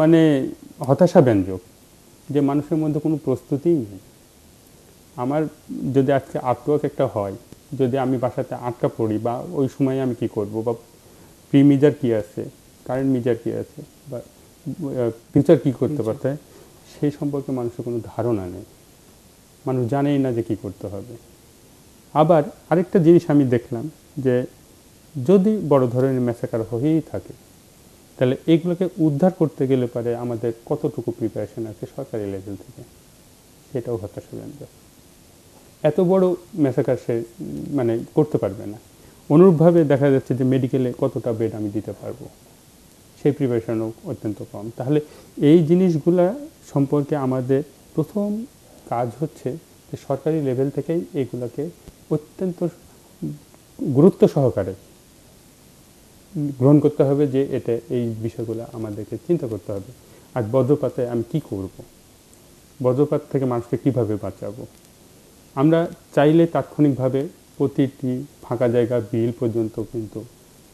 মানে হতাশাব্যঞ্জক যে মানুষের মধ্যে কোনো প্রস্তুতিই নেই আমার যদি আজকে আর্টওয়ার্ক একটা হয় যদি আমি বাসাতে আটকা পড়ি বা ওই সময় আমি কি করব বা প্রি মিজার কী আছে কারেন্ট মিজার কী আছে বা ফিউচার কী করতে পারতে সেই সম্পর্কে মানুষের কোনো ধারণা নেই মানুষ জানেই না যে কি করতে হবে আবার আরেকটা জিনিস আমি দেখলাম যে যদি বড় ধরনের ম্যাসাকার হয়েই থাকে তাহলে এগুলোকে উদ্ধার করতে গেলে পারে আমাদের কতটুকু প্রিপারেশন আছে সরকারি লেভেল থেকে সেটাও হতাশাজনক এত বড় ম্যাসাকার সে মানে করতে পারবে না অনুরূপভাবে দেখা যাচ্ছে যে মেডিকেলে কতটা বেড আমি দিতে পারবো সেই প্রিপারেশনও অত্যন্ত কম তাহলে এই জিনিসগুলা সম্পর্কে আমাদের প্রথম কাজ হচ্ছে যে সরকারি লেভেল থেকেই এগুলোকে অত্যন্ত গুরুত্ব সহকারে গ্রহণ করতে হবে যে এটা এই বিষয়গুলো আমাদেরকে চিন্তা করতে হবে আর বজ্রপাতে আমি কি করব বজ্রপাত থেকে মানুষকে কিভাবে বাঁচাবো আমরা চাইলে তাৎক্ষণিকভাবে প্রতিটি ফাঁকা জায়গা বিল পর্যন্ত কিন্তু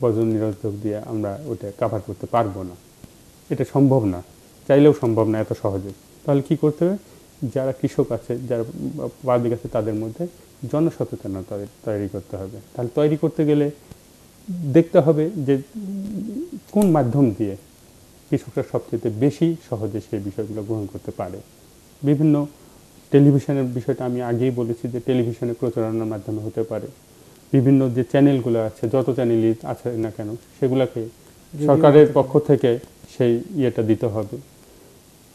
বজ্র নিরোধক দিয়ে আমরা ওটা কাভার করতে পারবো না এটা সম্ভব না চাইলেও সম্ভব না এত সহজে তাহলে কি করতে হবে যারা কৃষক আছে যারা পাবলিক আছে তাদের মধ্যে জনসচেতনতা তৈরি করতে হবে তাহলে তৈরি করতে গেলে দেখতে হবে যে কোন মাধ্যম দিয়ে কৃষকরা সবচেয়ে বেশি সহজে সেই বিষয়গুলো গ্রহণ করতে পারে বিভিন্ন টেলিভিশনের বিষয়টা আমি আগেই বলেছি যে টেলিভিশনে প্রচারণার মাধ্যমে হতে পারে বিভিন্ন যে চ্যানেলগুলো আছে যত চ্যানেলই আছে না কেন সেগুলোকে সরকারের পক্ষ থেকে সেই ইয়েটা দিতে হবে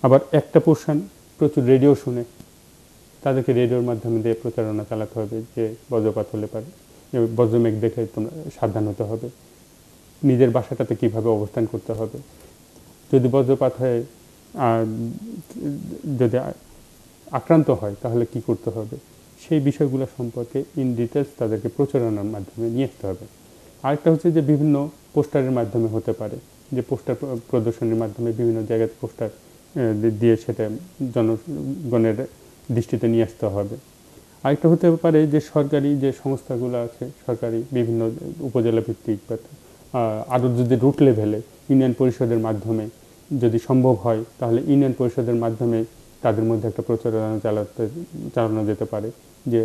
আবার একটা পোর্শন প্রচুর রেডিও শুনে তাদেরকে রেডিওর মাধ্যমে দিয়ে প্রচারণা চালাতে হবে যে বজ্রপাত হলে পারে বজ্রমেঘ দেখে তোমরা সাবধান হতে হবে নিজের বাসাটাতে কিভাবে অবস্থান করতে হবে যদি বজ্রপাত হয় যদি আক্রান্ত হয় তাহলে কি করতে হবে সেই বিষয়গুলো সম্পর্কে ইন ডিটেলস তাদেরকে প্রচারণার মাধ্যমে নিয়ে আসতে হবে আরেকটা হচ্ছে যে বিভিন্ন পোস্টারের মাধ্যমে হতে পারে যে পোস্টার প্রদর্শনের মাধ্যমে বিভিন্ন জায়গাতে পোস্টার দিয়ে সেটা জনগণের দৃষ্টিতে নিয়ে আসতে হবে আরেকটা হতে পারে যে সরকারি যে সংস্থাগুলো আছে সরকারি বিভিন্ন উপজেলা ভিত্তিক বা আরও যদি রুট লেভেলে ইউনিয়ন পরিষদের মাধ্যমে যদি সম্ভব হয় তাহলে ইউনিয়ন পরিষদের মাধ্যমে তাদের মধ্যে একটা প্রচারণা চালাতে চালানো যেতে পারে যে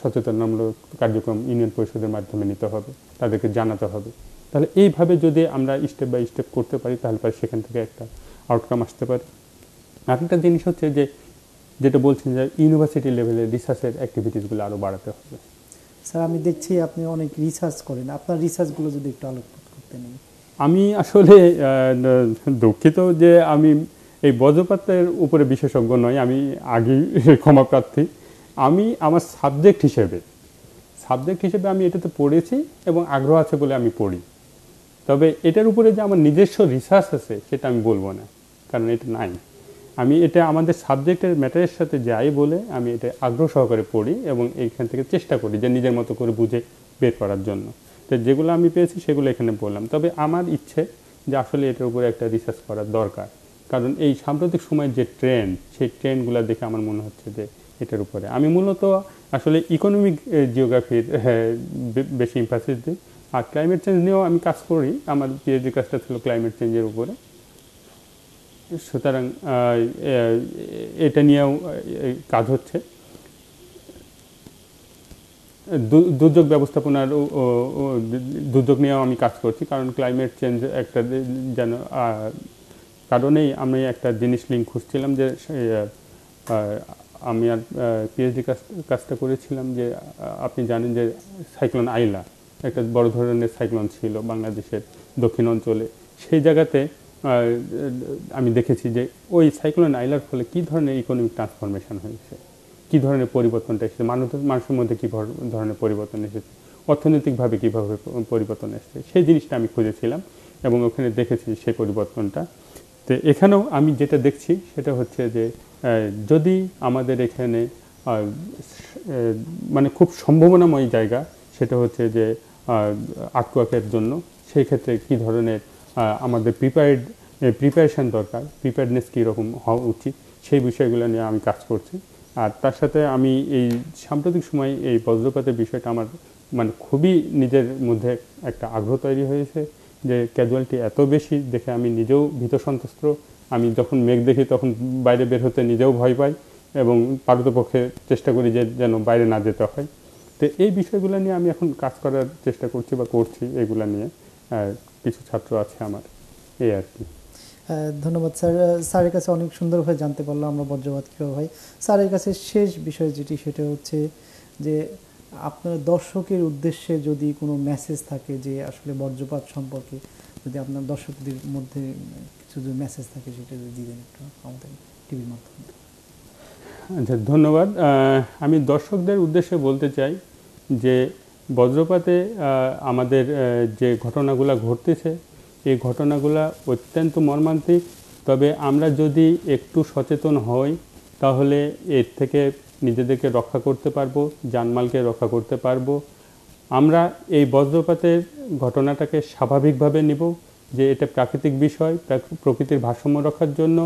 সচেতনতামূলক কার্যক্রম ইউনিয়ন পরিষদের মাধ্যমে নিতে হবে তাদেরকে জানাতে হবে তাহলে এইভাবে যদি আমরা স্টেপ বাই স্টেপ করতে পারি তাহলে সেখান থেকে একটা আউটকাম আসতে পারে আরেকটা জিনিস হচ্ছে যে যেটা বলছেন যে ইউনিভার্সিটি লেভেলে রিসার্চের অ্যাক্টিভিটিসগুলো আরও বাড়াতে হবে স্যার আমি দেখছি আপনি অনেক রিসার্চ করেন আপনার রিসার্চগুলো যদি একটু আলোকপাত করতে নেই আমি আসলে দুঃখিত যে আমি এই বজ্রপাতের উপরে বিশেষজ্ঞ নয় আমি আগে ক্ষমা প্রার্থী আমি আমার সাবজেক্ট হিসেবে সাবজেক্ট হিসেবে আমি এটাতে পড়েছি এবং আগ্রহ আছে বলে আমি পড়ি তবে এটার উপরে যে আমার নিজস্ব রিসার্চ আছে সেটা আমি বলবো না কারণ এটা নাই আমি এটা আমাদের সাবজেক্টের ম্যাটারের সাথে যাই বলে আমি এটা আগ্রহ সহকারে পড়ি এবং এইখান থেকে চেষ্টা করি যে নিজের মতো করে বুঝে বের করার জন্য তো যেগুলো আমি পেয়েছি সেগুলো এখানে বললাম তবে আমার ইচ্ছে যে আসলে এটার উপরে একটা রিসার্চ করার দরকার কারণ এই সাম্প্রতিক সময়ের যে ট্রেন্ড সেই ট্রেন্ডগুলো দেখে আমার মনে হচ্ছে যে এটার উপরে আমি মূলত আসলে ইকোনমিক জিওগ্রাফির হ্যাঁ, বেশি ইম্পাসিস দিই আর ক্লাইমেট চেঞ্জ নিয়েও আমি কাজ করি আমার পিএইচডি কাজটা ছিল ক্লাইমেট চেঞ্জের উপরে সুতরাং এটা নিয়েও কাজ হচ্ছে দুর্যোগ ব্যবস্থাপনার দুর্যোগ নিয়েও আমি কাজ করছি কারণ ক্লাইমেট চেঞ্জ একটা যেন কারণেই আমি একটা জিনিস লিঙ্ক খুঁজছিলাম যে আমি আর পিএইচডি কাজ কাজটা করেছিলাম যে আপনি জানেন যে সাইক্লোন আইলা একটা বড় ধরনের সাইক্লোন ছিল বাংলাদেশের দক্ষিণ অঞ্চলে সেই জায়গাতে আমি দেখেছি যে ওই সাইক্লোন আইলার ফলে কী ধরনের ইকোনমিক ট্রান্সফরমেশন হয়েছে কী ধরনের পরিবর্তনটা এসেছে মানুষ মানুষের মধ্যে কী ধরনের পরিবর্তন এসেছে অর্থনৈতিকভাবে কীভাবে পরিবর্তন এসেছে সেই জিনিসটা আমি খুঁজেছিলাম এবং ওখানে দেখেছি সেই পরিবর্তনটা তো এখানেও আমি যেটা দেখছি সেটা হচ্ছে যে যদি আমাদের এখানে মানে খুব সম্ভাবনাময় জায়গা সেটা হচ্ছে যে আকুয়াকের জন্য সেই ক্ষেত্রে কী ধরনের আমাদের প্রিপেয়ার্ড প্রিপারেশান দরকার প্রিপেয়ার্ডনেস কীরকম হওয়া উচিত সেই বিষয়গুলো নিয়ে আমি কাজ করছি আর তার সাথে আমি এই সাম্প্রতিক সময়ে এই বজ্রপাতের বিষয়টা আমার মানে খুবই নিজের মধ্যে একটা আগ্রহ তৈরি হয়েছে যে ক্যাজুয়ালিটি এত বেশি দেখে আমি নিজেও ভীত সন্ত্রস্ত আমি যখন মেঘ দেখি তখন বাইরে বের হতে নিজেও ভয় পাই এবং পারতপক্ষে চেষ্টা করি যে যেন বাইরে না যেতে হয় তো এই বিষয়গুলো নিয়ে আমি এখন কাজ করার চেষ্টা করছি বা করছি এগুলো নিয়ে কিছু ছাত্র আছে আমার এই আর কি ধন্যবাদ স্যার স্যারের কাছে অনেক সুন্দরভাবে জানতে পারলাম আমরা বজ্রপাত কীভাবে ভাই স্যারের কাছে শেষ বিষয় যেটি সেটা হচ্ছে যে আপনার দর্শকের উদ্দেশ্যে যদি কোনো মেসেজ থাকে যে আসলে বজ্রপাত সম্পর্কে যদি আপনার দর্শকদের মধ্যে কিছু যদি মেসেজ থাকে সেটা যদি দিবেন একটু আমাদের টিভির মাধ্যমে আচ্ছা ধন্যবাদ আমি দর্শকদের উদ্দেশ্যে বলতে চাই যে বজ্রপাতে আমাদের যে ঘটনাগুলো ঘটতেছে এই ঘটনাগুলো অত্যন্ত মর্মান্তিক তবে আমরা যদি একটু সচেতন হই তাহলে এর থেকে নিজেদেরকে রক্ষা করতে পারবো জানমালকে রক্ষা করতে পারবো আমরা এই বজ্রপাতের ঘটনাটাকে স্বাভাবিকভাবে নিব যে এটা প্রাকৃতিক বিষয় প্রকৃতির ভারসাম্য রক্ষার জন্য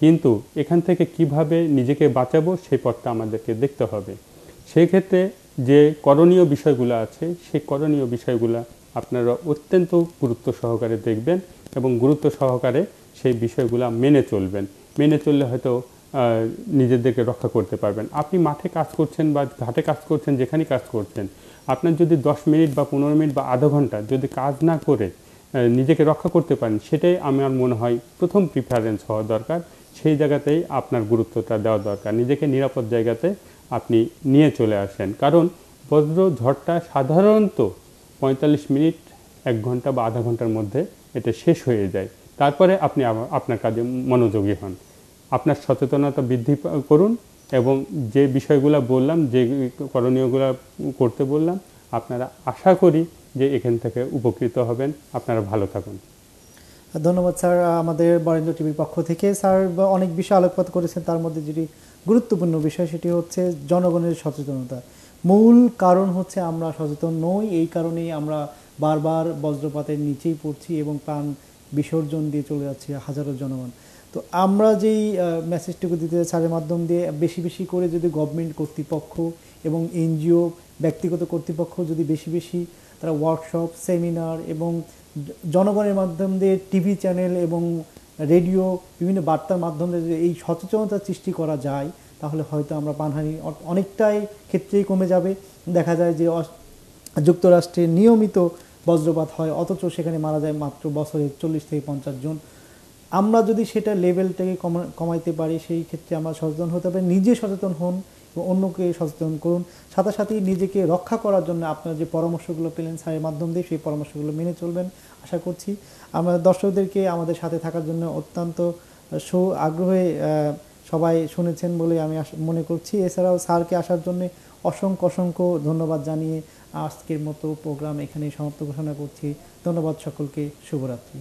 কিন্তু এখান থেকে কিভাবে নিজেকে বাঁচাবো সেই পথটা আমাদেরকে দেখতে হবে সেই ক্ষেত্রে যে করণীয় বিষয়গুলো আছে সেই করণীয় বিষয়গুলো আপনারা অত্যন্ত গুরুত্ব সহকারে দেখবেন এবং গুরুত্ব সহকারে সেই বিষয়গুলো মেনে চলবেন মেনে চললে হয়তো নিজেদেরকে রক্ষা করতে পারবেন আপনি মাঠে কাজ করছেন বা ঘাটে কাজ করছেন যেখানে কাজ করছেন আপনার যদি দশ মিনিট বা পনেরো মিনিট বা আধা ঘন্টা যদি কাজ না করে নিজেকে রক্ষা করতে পারেন সেটাই আমার মনে হয় প্রথম প্রিফারেন্স হওয়া দরকার সেই জায়গাতেই আপনার গুরুত্বটা দেওয়া দরকার নিজেকে নিরাপদ জায়গাতে আপনি নিয়ে চলে আসেন কারণ বজ্র ঝড়টা সাধারণত পঁয়তাল্লিশ মিনিট এক ঘন্টা বা আধা ঘন্টার মধ্যে এটা শেষ হয়ে যায় তারপরে আপনি আপনার কাজে মনোযোগী হন আপনার সচেতনতা বৃদ্ধি করুন এবং যে বিষয়গুলো বললাম যে করণীয়গুলো করতে বললাম আপনারা আশা করি যে এখান থেকে উপকৃত হবেন আপনারা ভালো থাকুন ধন্যবাদ স্যার আমাদের বরেন্দ্র টিভির পক্ষ থেকে স্যার অনেক বিষয় আলোকপাত করেছেন তার মধ্যে যেটি গুরুত্বপূর্ণ বিষয় সেটি হচ্ছে জনগণের সচেতনতা মূল কারণ হচ্ছে আমরা সচেতন নই এই কারণেই আমরা বারবার বজ্রপাতের নিচেই পড়ছি এবং প্রাণ বিসর্জন দিয়ে চলে যাচ্ছে হাজারো জনগণ তো আমরা যেই মেসেজটুকু দিতে স্যারের মাধ্যম দিয়ে বেশি বেশি করে যদি গভর্নমেন্ট কর্তৃপক্ষ এবং এনজিও ব্যক্তিগত কর্তৃপক্ষ যদি বেশি বেশি তারা ওয়ার্কশপ সেমিনার এবং জনগণের মাধ্যম দিয়ে টিভি চ্যানেল এবং রেডিও বিভিন্ন বার্তার মাধ্যম দিয়ে এই সচেতনতা সৃষ্টি করা যায় তাহলে হয়তো আমরা পানহানি অনেকটাই ক্ষেত্রেই কমে যাবে দেখা যায় যে যুক্তরাষ্ট্রে নিয়মিত বজ্রপাত হয় অথচ সেখানে মারা যায় মাত্র বছরে চল্লিশ থেকে পঞ্চাশ জন আমরা যদি সেটা লেভেলটাকে কমাইতে পারি সেই ক্ষেত্রে আমরা সচেতন হতে পারি নিজে সচেতন হন এবং অন্যকে সচেতন করুন সাথে সাথেই নিজেকে রক্ষা করার জন্য আপনারা যে পরামর্শগুলো পেলেন স্যারের মাধ্যম দিয়ে সেই পরামর্শগুলো মেনে চলবেন আশা করছি আমরা দর্শকদেরকে আমাদের সাথে থাকার জন্য অত্যন্ত সু আগ্রহে সবাই শুনেছেন বলে আমি মনে করছি এছাড়াও স্যারকে আসার জন্য অসংখ্য অসংখ্য ধন্যবাদ জানিয়ে আজকের মতো প্রোগ্রাম এখানে সমাপ্ত ঘোষণা করছি ধন্যবাদ সকলকে শুভরাত্রি